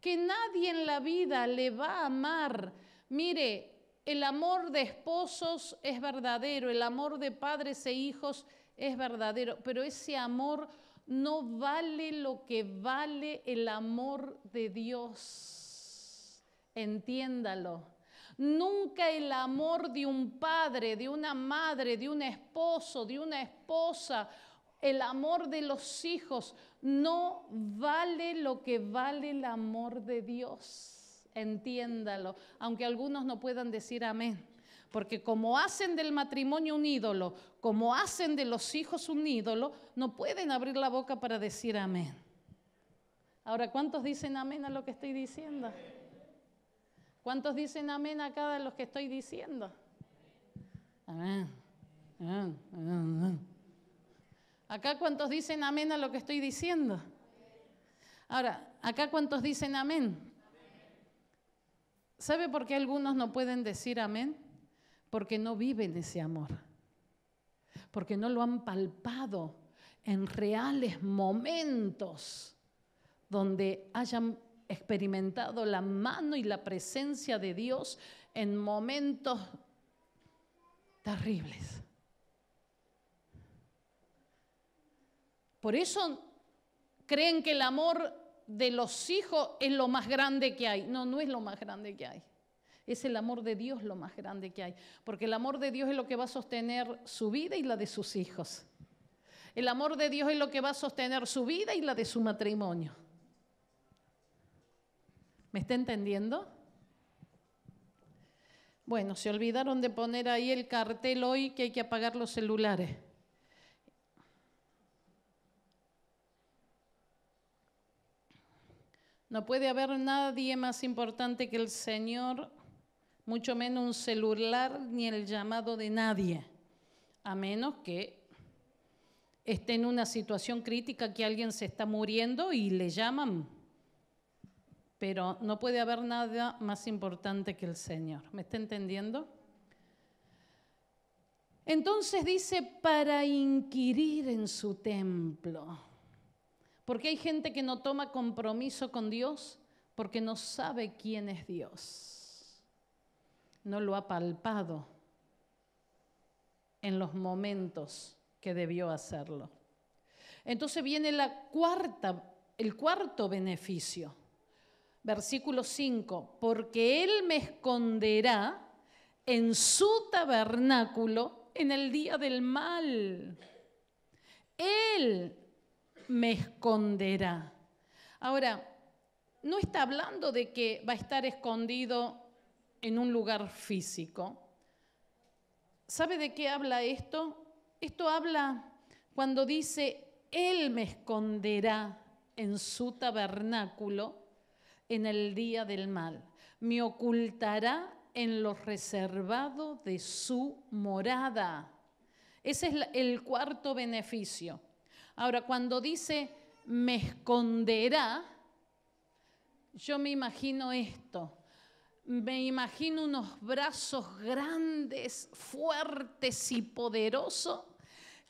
Que nadie en la vida le va a amar. Mire, el amor de esposos es verdadero, el amor de padres e hijos es verdadero, pero ese amor no vale lo que vale el amor de Dios. Entiéndalo. Nunca el amor de un padre, de una madre, de un esposo, de una esposa, el amor de los hijos, no vale lo que vale el amor de Dios entiéndalo, aunque algunos no puedan decir amén. Porque como hacen del matrimonio un ídolo, como hacen de los hijos un ídolo, no pueden abrir la boca para decir amén. Ahora, ¿cuántos dicen amén a lo que estoy diciendo? ¿Cuántos dicen amén a cada de los que estoy diciendo? Acá cuántos dicen amén a lo que estoy diciendo. Ahora, acá cuántos dicen amén. ¿Sabe por qué algunos no pueden decir amén? Porque no viven ese amor, porque no lo han palpado en reales momentos donde hayan experimentado la mano y la presencia de Dios en momentos terribles. Por eso creen que el amor de los hijos es lo más grande que hay. No, no es lo más grande que hay. Es el amor de Dios lo más grande que hay. Porque el amor de Dios es lo que va a sostener su vida y la de sus hijos. El amor de Dios es lo que va a sostener su vida y la de su matrimonio. ¿Me está entendiendo? Bueno, se olvidaron de poner ahí el cartel hoy que hay que apagar los celulares. No puede haber nadie más importante que el Señor, mucho menos un celular ni el llamado de nadie, a menos que esté en una situación crítica que alguien se está muriendo y le llaman. Pero no puede haber nada más importante que el Señor. ¿Me está entendiendo? Entonces dice, para inquirir en su templo. Porque hay gente que no toma compromiso con Dios porque no sabe quién es Dios. No lo ha palpado en los momentos que debió hacerlo. Entonces viene la cuarta, el cuarto beneficio. Versículo 5, porque Él me esconderá en su tabernáculo en el día del mal. Él me esconderá. Ahora, no está hablando de que va a estar escondido en un lugar físico. ¿Sabe de qué habla esto? Esto habla cuando dice, Él me esconderá en su tabernáculo en el día del mal, me ocultará en lo reservado de su morada. Ese es el cuarto beneficio. Ahora, cuando dice, me esconderá, yo me imagino esto. Me imagino unos brazos grandes, fuertes y poderosos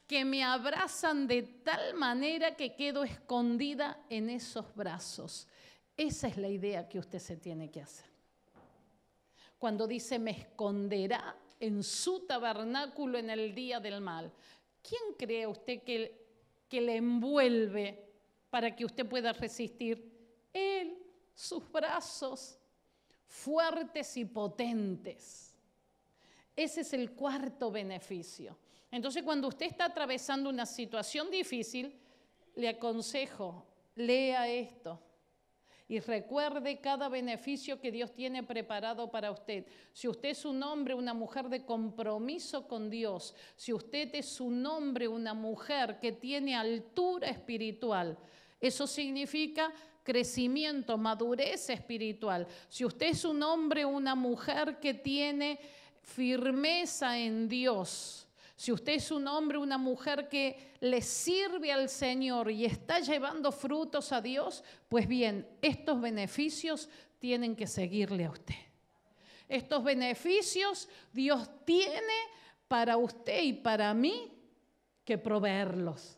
que me abrazan de tal manera que quedo escondida en esos brazos. Esa es la idea que usted se tiene que hacer. Cuando dice, me esconderá en su tabernáculo en el día del mal. ¿Quién cree usted que que le envuelve para que usted pueda resistir. Él, sus brazos fuertes y potentes. Ese es el cuarto beneficio. Entonces, cuando usted está atravesando una situación difícil, le aconsejo, lea esto, y recuerde cada beneficio que Dios tiene preparado para usted. Si usted es un hombre, una mujer de compromiso con Dios, si usted es un hombre, una mujer que tiene altura espiritual, eso significa crecimiento, madurez espiritual. Si usted es un hombre, una mujer que tiene firmeza en Dios, si usted es un hombre, una mujer que le sirve al Señor y está llevando frutos a Dios, pues bien, estos beneficios tienen que seguirle a usted. Estos beneficios Dios tiene para usted y para mí que proveerlos,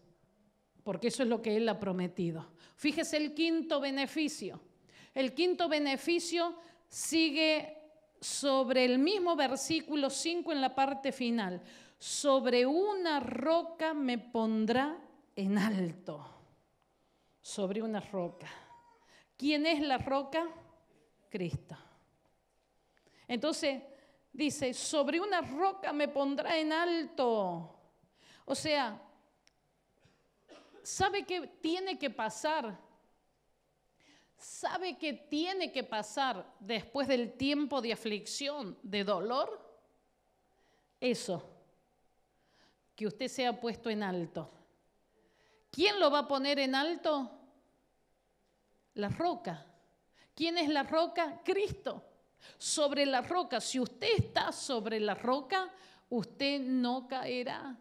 porque eso es lo que Él ha prometido. Fíjese el quinto beneficio. El quinto beneficio sigue sobre el mismo versículo 5 en la parte final sobre una roca me pondrá en alto. Sobre una roca. ¿Quién es la roca? Cristo. Entonces, dice, sobre una roca me pondrá en alto. O sea, sabe que tiene que pasar. Sabe que tiene que pasar después del tiempo de aflicción, de dolor. Eso que usted sea puesto en alto. ¿Quién lo va a poner en alto? La roca. ¿Quién es la roca? Cristo. Sobre la roca. Si usted está sobre la roca, usted no caerá.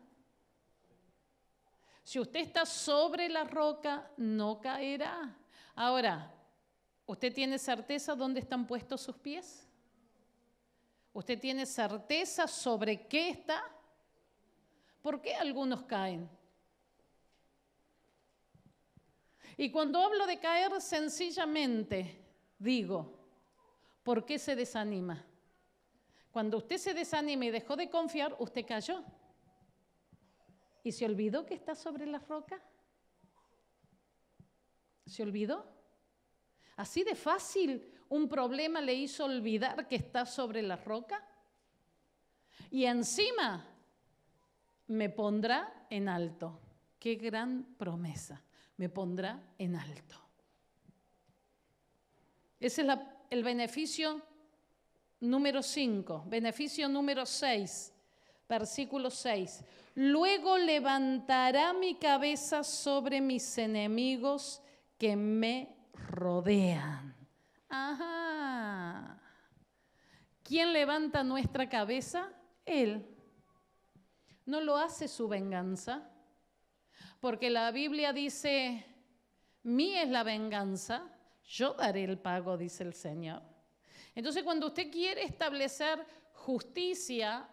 Si usted está sobre la roca, no caerá. Ahora, ¿usted tiene certeza dónde están puestos sus pies? ¿Usted tiene certeza sobre qué está? ¿Por qué algunos caen? Y cuando hablo de caer, sencillamente digo, ¿por qué se desanima? Cuando usted se desanima y dejó de confiar, usted cayó. ¿Y se olvidó que está sobre la roca? ¿Se olvidó? ¿Así de fácil un problema le hizo olvidar que está sobre la roca? Y encima me pondrá en alto. Qué gran promesa, me pondrá en alto. Ese es el beneficio número 5, beneficio número 6, versículo 6. Luego levantará mi cabeza sobre mis enemigos que me rodean. Ajá. ¿Quién levanta nuestra cabeza? Él no lo hace su venganza, porque la Biblia dice, mí es la venganza, yo daré el pago, dice el Señor. Entonces cuando usted quiere establecer justicia,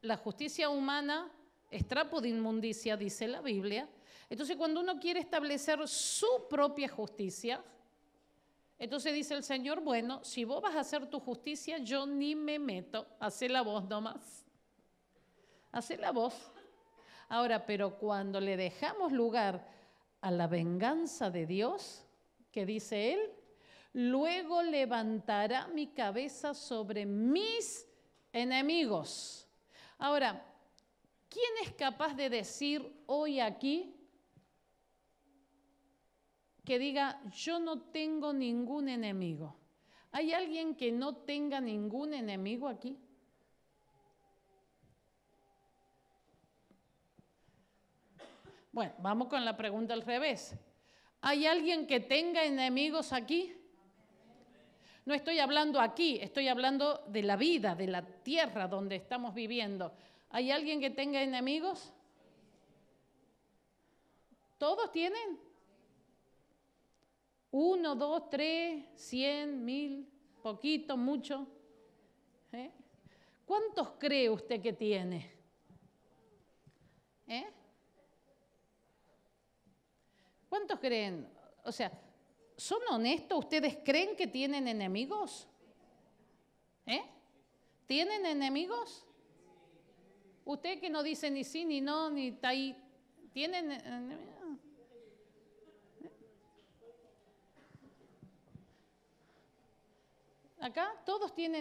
la justicia humana es trapo de inmundicia, dice la Biblia. Entonces cuando uno quiere establecer su propia justicia, entonces dice el Señor, bueno, si vos vas a hacer tu justicia, yo ni me meto, hace la voz nomás. Hacé la voz. Ahora, pero cuando le dejamos lugar a la venganza de Dios, que dice él, luego levantará mi cabeza sobre mis enemigos. Ahora, ¿quién es capaz de decir hoy aquí que diga, yo no tengo ningún enemigo? ¿Hay alguien que no tenga ningún enemigo aquí? Bueno, vamos con la pregunta al revés. ¿Hay alguien que tenga enemigos aquí? No estoy hablando aquí, estoy hablando de la vida, de la tierra donde estamos viviendo. ¿Hay alguien que tenga enemigos? ¿Todos tienen? Uno, dos, tres, cien, mil, poquito, mucho. ¿Eh? ¿Cuántos cree usted que tiene? ¿Eh? ¿Cuántos creen? O sea, ¿son honestos? ¿Ustedes creen que tienen enemigos? ¿Eh? ¿Tienen enemigos? Usted que no dice ni sí, ni no, ni está e-, tienen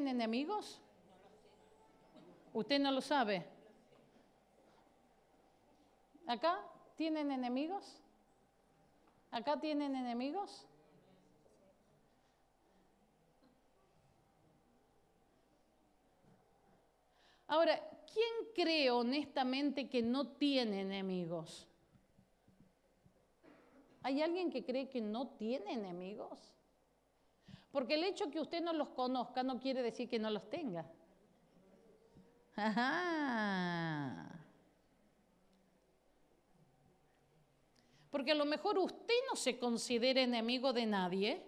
enemigos? ¿Usted no lo sabe? ¿Acá tienen enemigos? ¿Acá tienen enemigos? Ahora, ¿quién cree honestamente que no tiene enemigos? ¿Hay alguien que cree que no tiene enemigos? Porque el hecho que usted no los conozca no quiere decir que no los tenga. Ajá. Porque a lo mejor usted no se considera enemigo de nadie,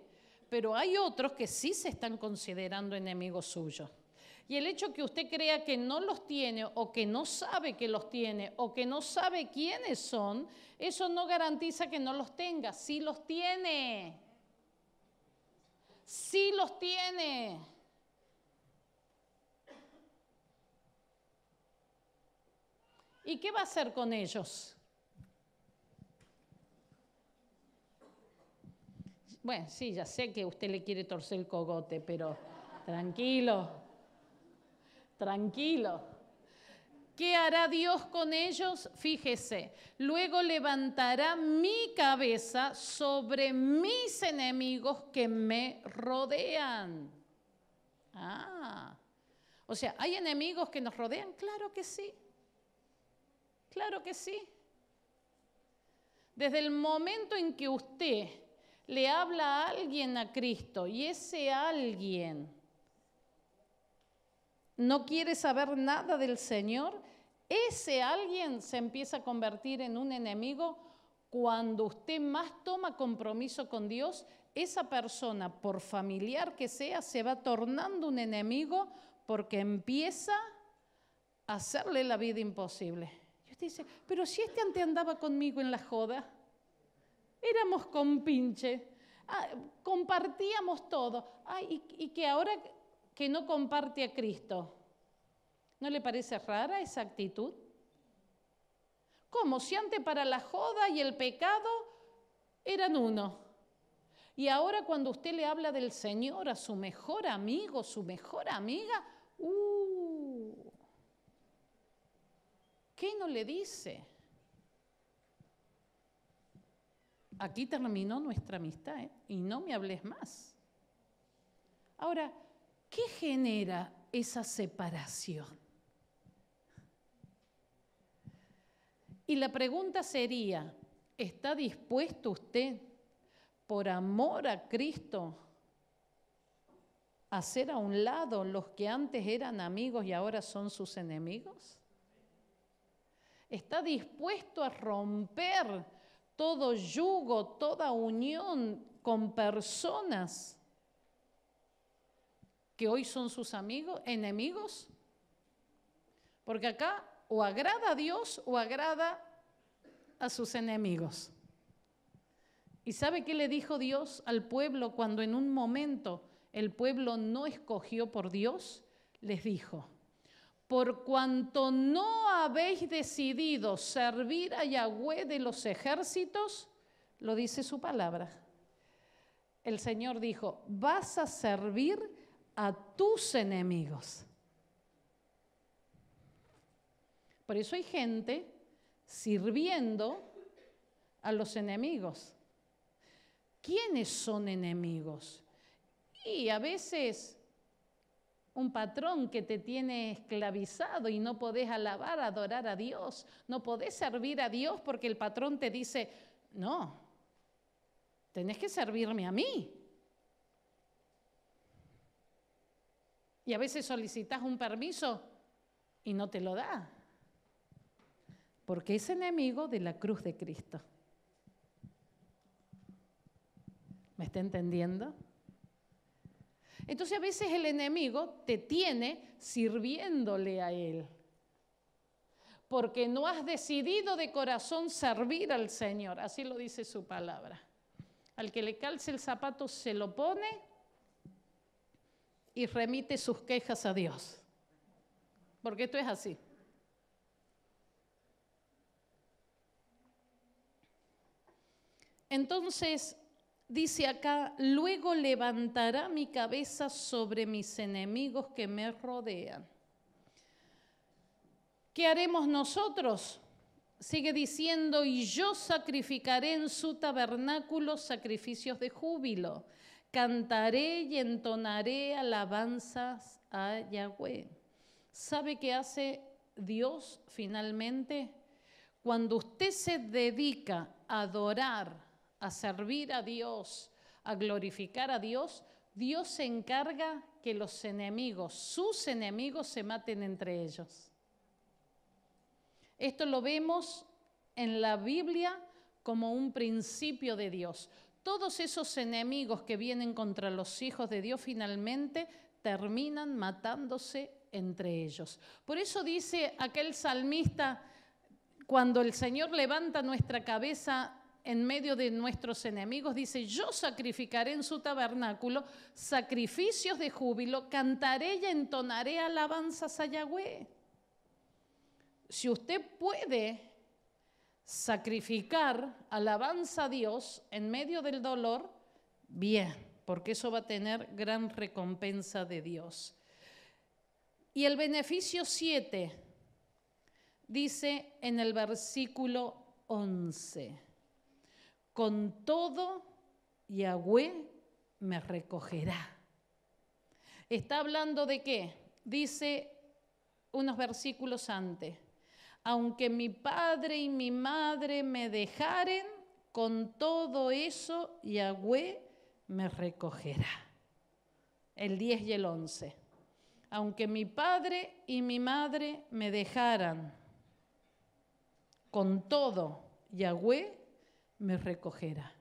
pero hay otros que sí se están considerando enemigos suyos. Y el hecho que usted crea que no los tiene o que no sabe que los tiene o que no sabe quiénes son, eso no garantiza que no los tenga. Sí los tiene. Sí los tiene. ¿Y qué va a hacer con ellos? Bueno, sí, ya sé que usted le quiere torcer el cogote, pero tranquilo, tranquilo. ¿Qué hará Dios con ellos? Fíjese, luego levantará mi cabeza sobre mis enemigos que me rodean. Ah, o sea, ¿hay enemigos que nos rodean? Claro que sí. Claro que sí. Desde el momento en que usted le habla a alguien a Cristo y ese alguien no quiere saber nada del Señor, ese alguien se empieza a convertir en un enemigo cuando usted más toma compromiso con Dios, esa persona, por familiar que sea, se va tornando un enemigo porque empieza a hacerle la vida imposible. Y usted dice, pero si este ante andaba conmigo en la joda, éramos compinches, ah, compartíamos todo. y, que ahora que no comparte a Cristo, ¿no le parece rara esa actitud? Como Si antes para la joda y el pecado eran uno. Y ahora cuando usted le habla del Señor a su mejor amigo, su mejor amiga, ¡uh! ¿Qué no le dice? aquí terminó nuestra amistad ¿eh? y no me hables más. Ahora, ¿qué genera esa separación? Y la pregunta sería, ¿está dispuesto usted, por amor a Cristo, a hacer a un lado los que antes eran amigos y ahora son sus enemigos? ¿Está dispuesto a romper todo yugo, toda unión con personas que hoy son sus amigos, enemigos. Porque acá o agrada a Dios o agrada a sus enemigos. ¿Y sabe qué le dijo Dios al pueblo cuando en un momento el pueblo no escogió por Dios? Les dijo, por cuanto no habéis decidido servir a Yahweh de los ejércitos, lo dice su palabra. El Señor dijo, vas a servir a tus enemigos. Por eso hay gente sirviendo a los enemigos. ¿Quiénes son enemigos? Y a veces un patrón que te tiene esclavizado y no podés alabar, adorar a Dios, no podés servir a Dios porque el patrón te dice, no, tenés que servirme a mí. Y a veces solicitas un permiso y no te lo da, porque es enemigo de la cruz de Cristo. ¿Me está entendiendo? Entonces a veces el enemigo te tiene sirviéndole a él, porque no has decidido de corazón servir al Señor, así lo dice su palabra. Al que le calce el zapato se lo pone y remite sus quejas a Dios, porque esto es así. Entonces, Dice acá, luego levantará mi cabeza sobre mis enemigos que me rodean. ¿Qué haremos nosotros? Sigue diciendo, y yo sacrificaré en su tabernáculo sacrificios de júbilo, cantaré y entonaré alabanzas a Yahweh. ¿Sabe qué hace Dios finalmente? Cuando usted se dedica a adorar, a servir a Dios, a glorificar a Dios, Dios se encarga que los enemigos, sus enemigos, se maten entre ellos. Esto lo vemos en la Biblia como un principio de Dios. Todos esos enemigos que vienen contra los hijos de Dios finalmente terminan matándose entre ellos. Por eso dice aquel salmista, cuando el Señor levanta nuestra cabeza, en medio de nuestros enemigos, dice, yo sacrificaré en su tabernáculo sacrificios de júbilo, cantaré y entonaré alabanzas a Yahweh. Si usted puede sacrificar alabanza a Dios en medio del dolor, bien, porque eso va a tener gran recompensa de Dios. Y el beneficio 7 dice en el versículo 11 con todo Yahweh me recogerá. Está hablando de qué? Dice unos versículos antes, aunque mi padre y mi madre me dejaren, con todo eso Yahweh me recogerá. El 10 y el 11. Aunque mi padre y mi madre me dejaran, con todo Yahweh me recogerá.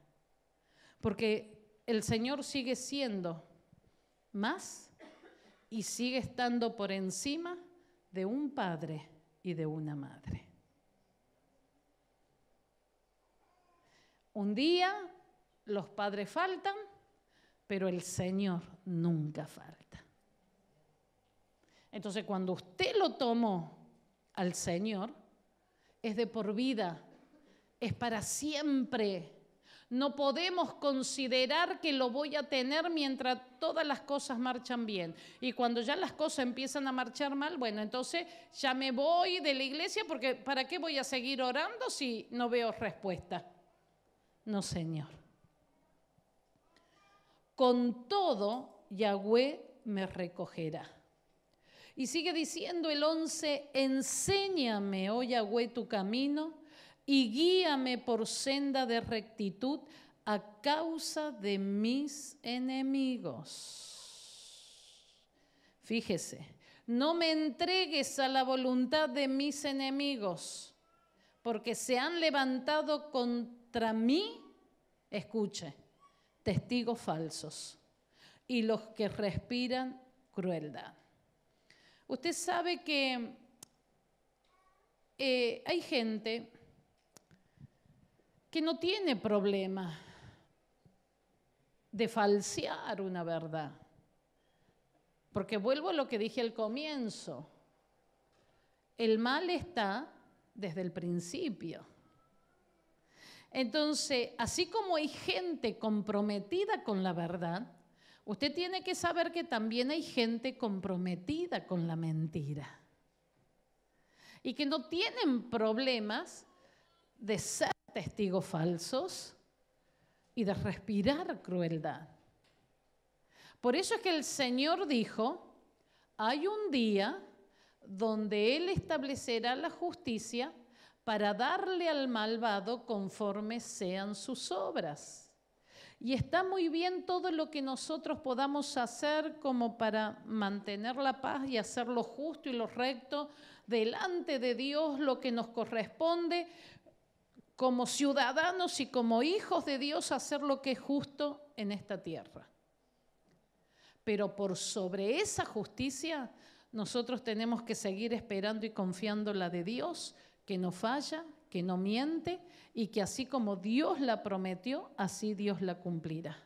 Porque el Señor sigue siendo más y sigue estando por encima de un padre y de una madre. Un día los padres faltan, pero el Señor nunca falta. Entonces cuando usted lo tomó al Señor, es de por vida es para siempre. No podemos considerar que lo voy a tener mientras todas las cosas marchan bien. Y cuando ya las cosas empiezan a marchar mal, bueno, entonces ya me voy de la iglesia porque ¿para qué voy a seguir orando si no veo respuesta? No, Señor. Con todo, Yahweh me recogerá. Y sigue diciendo el 11, enséñame, oh Yahweh, tu camino y guíame por senda de rectitud a causa de mis enemigos. Fíjese, no me entregues a la voluntad de mis enemigos, porque se han levantado contra mí, escuche, testigos falsos y los que respiran crueldad. Usted sabe que eh, hay gente que no tiene problema de falsear una verdad. Porque vuelvo a lo que dije al comienzo. El mal está desde el principio. Entonces, así como hay gente comprometida con la verdad, usted tiene que saber que también hay gente comprometida con la mentira. Y que no tienen problemas de ser testigos falsos y de respirar crueldad. Por eso es que el Señor dijo, hay un día donde Él establecerá la justicia para darle al malvado conforme sean sus obras. Y está muy bien todo lo que nosotros podamos hacer como para mantener la paz y hacer lo justo y lo recto delante de Dios, lo que nos corresponde, como ciudadanos y como hijos de Dios hacer lo que es justo en esta tierra. Pero por sobre esa justicia nosotros tenemos que seguir esperando y confiando la de Dios, que no falla, que no miente y que así como Dios la prometió, así Dios la cumplirá.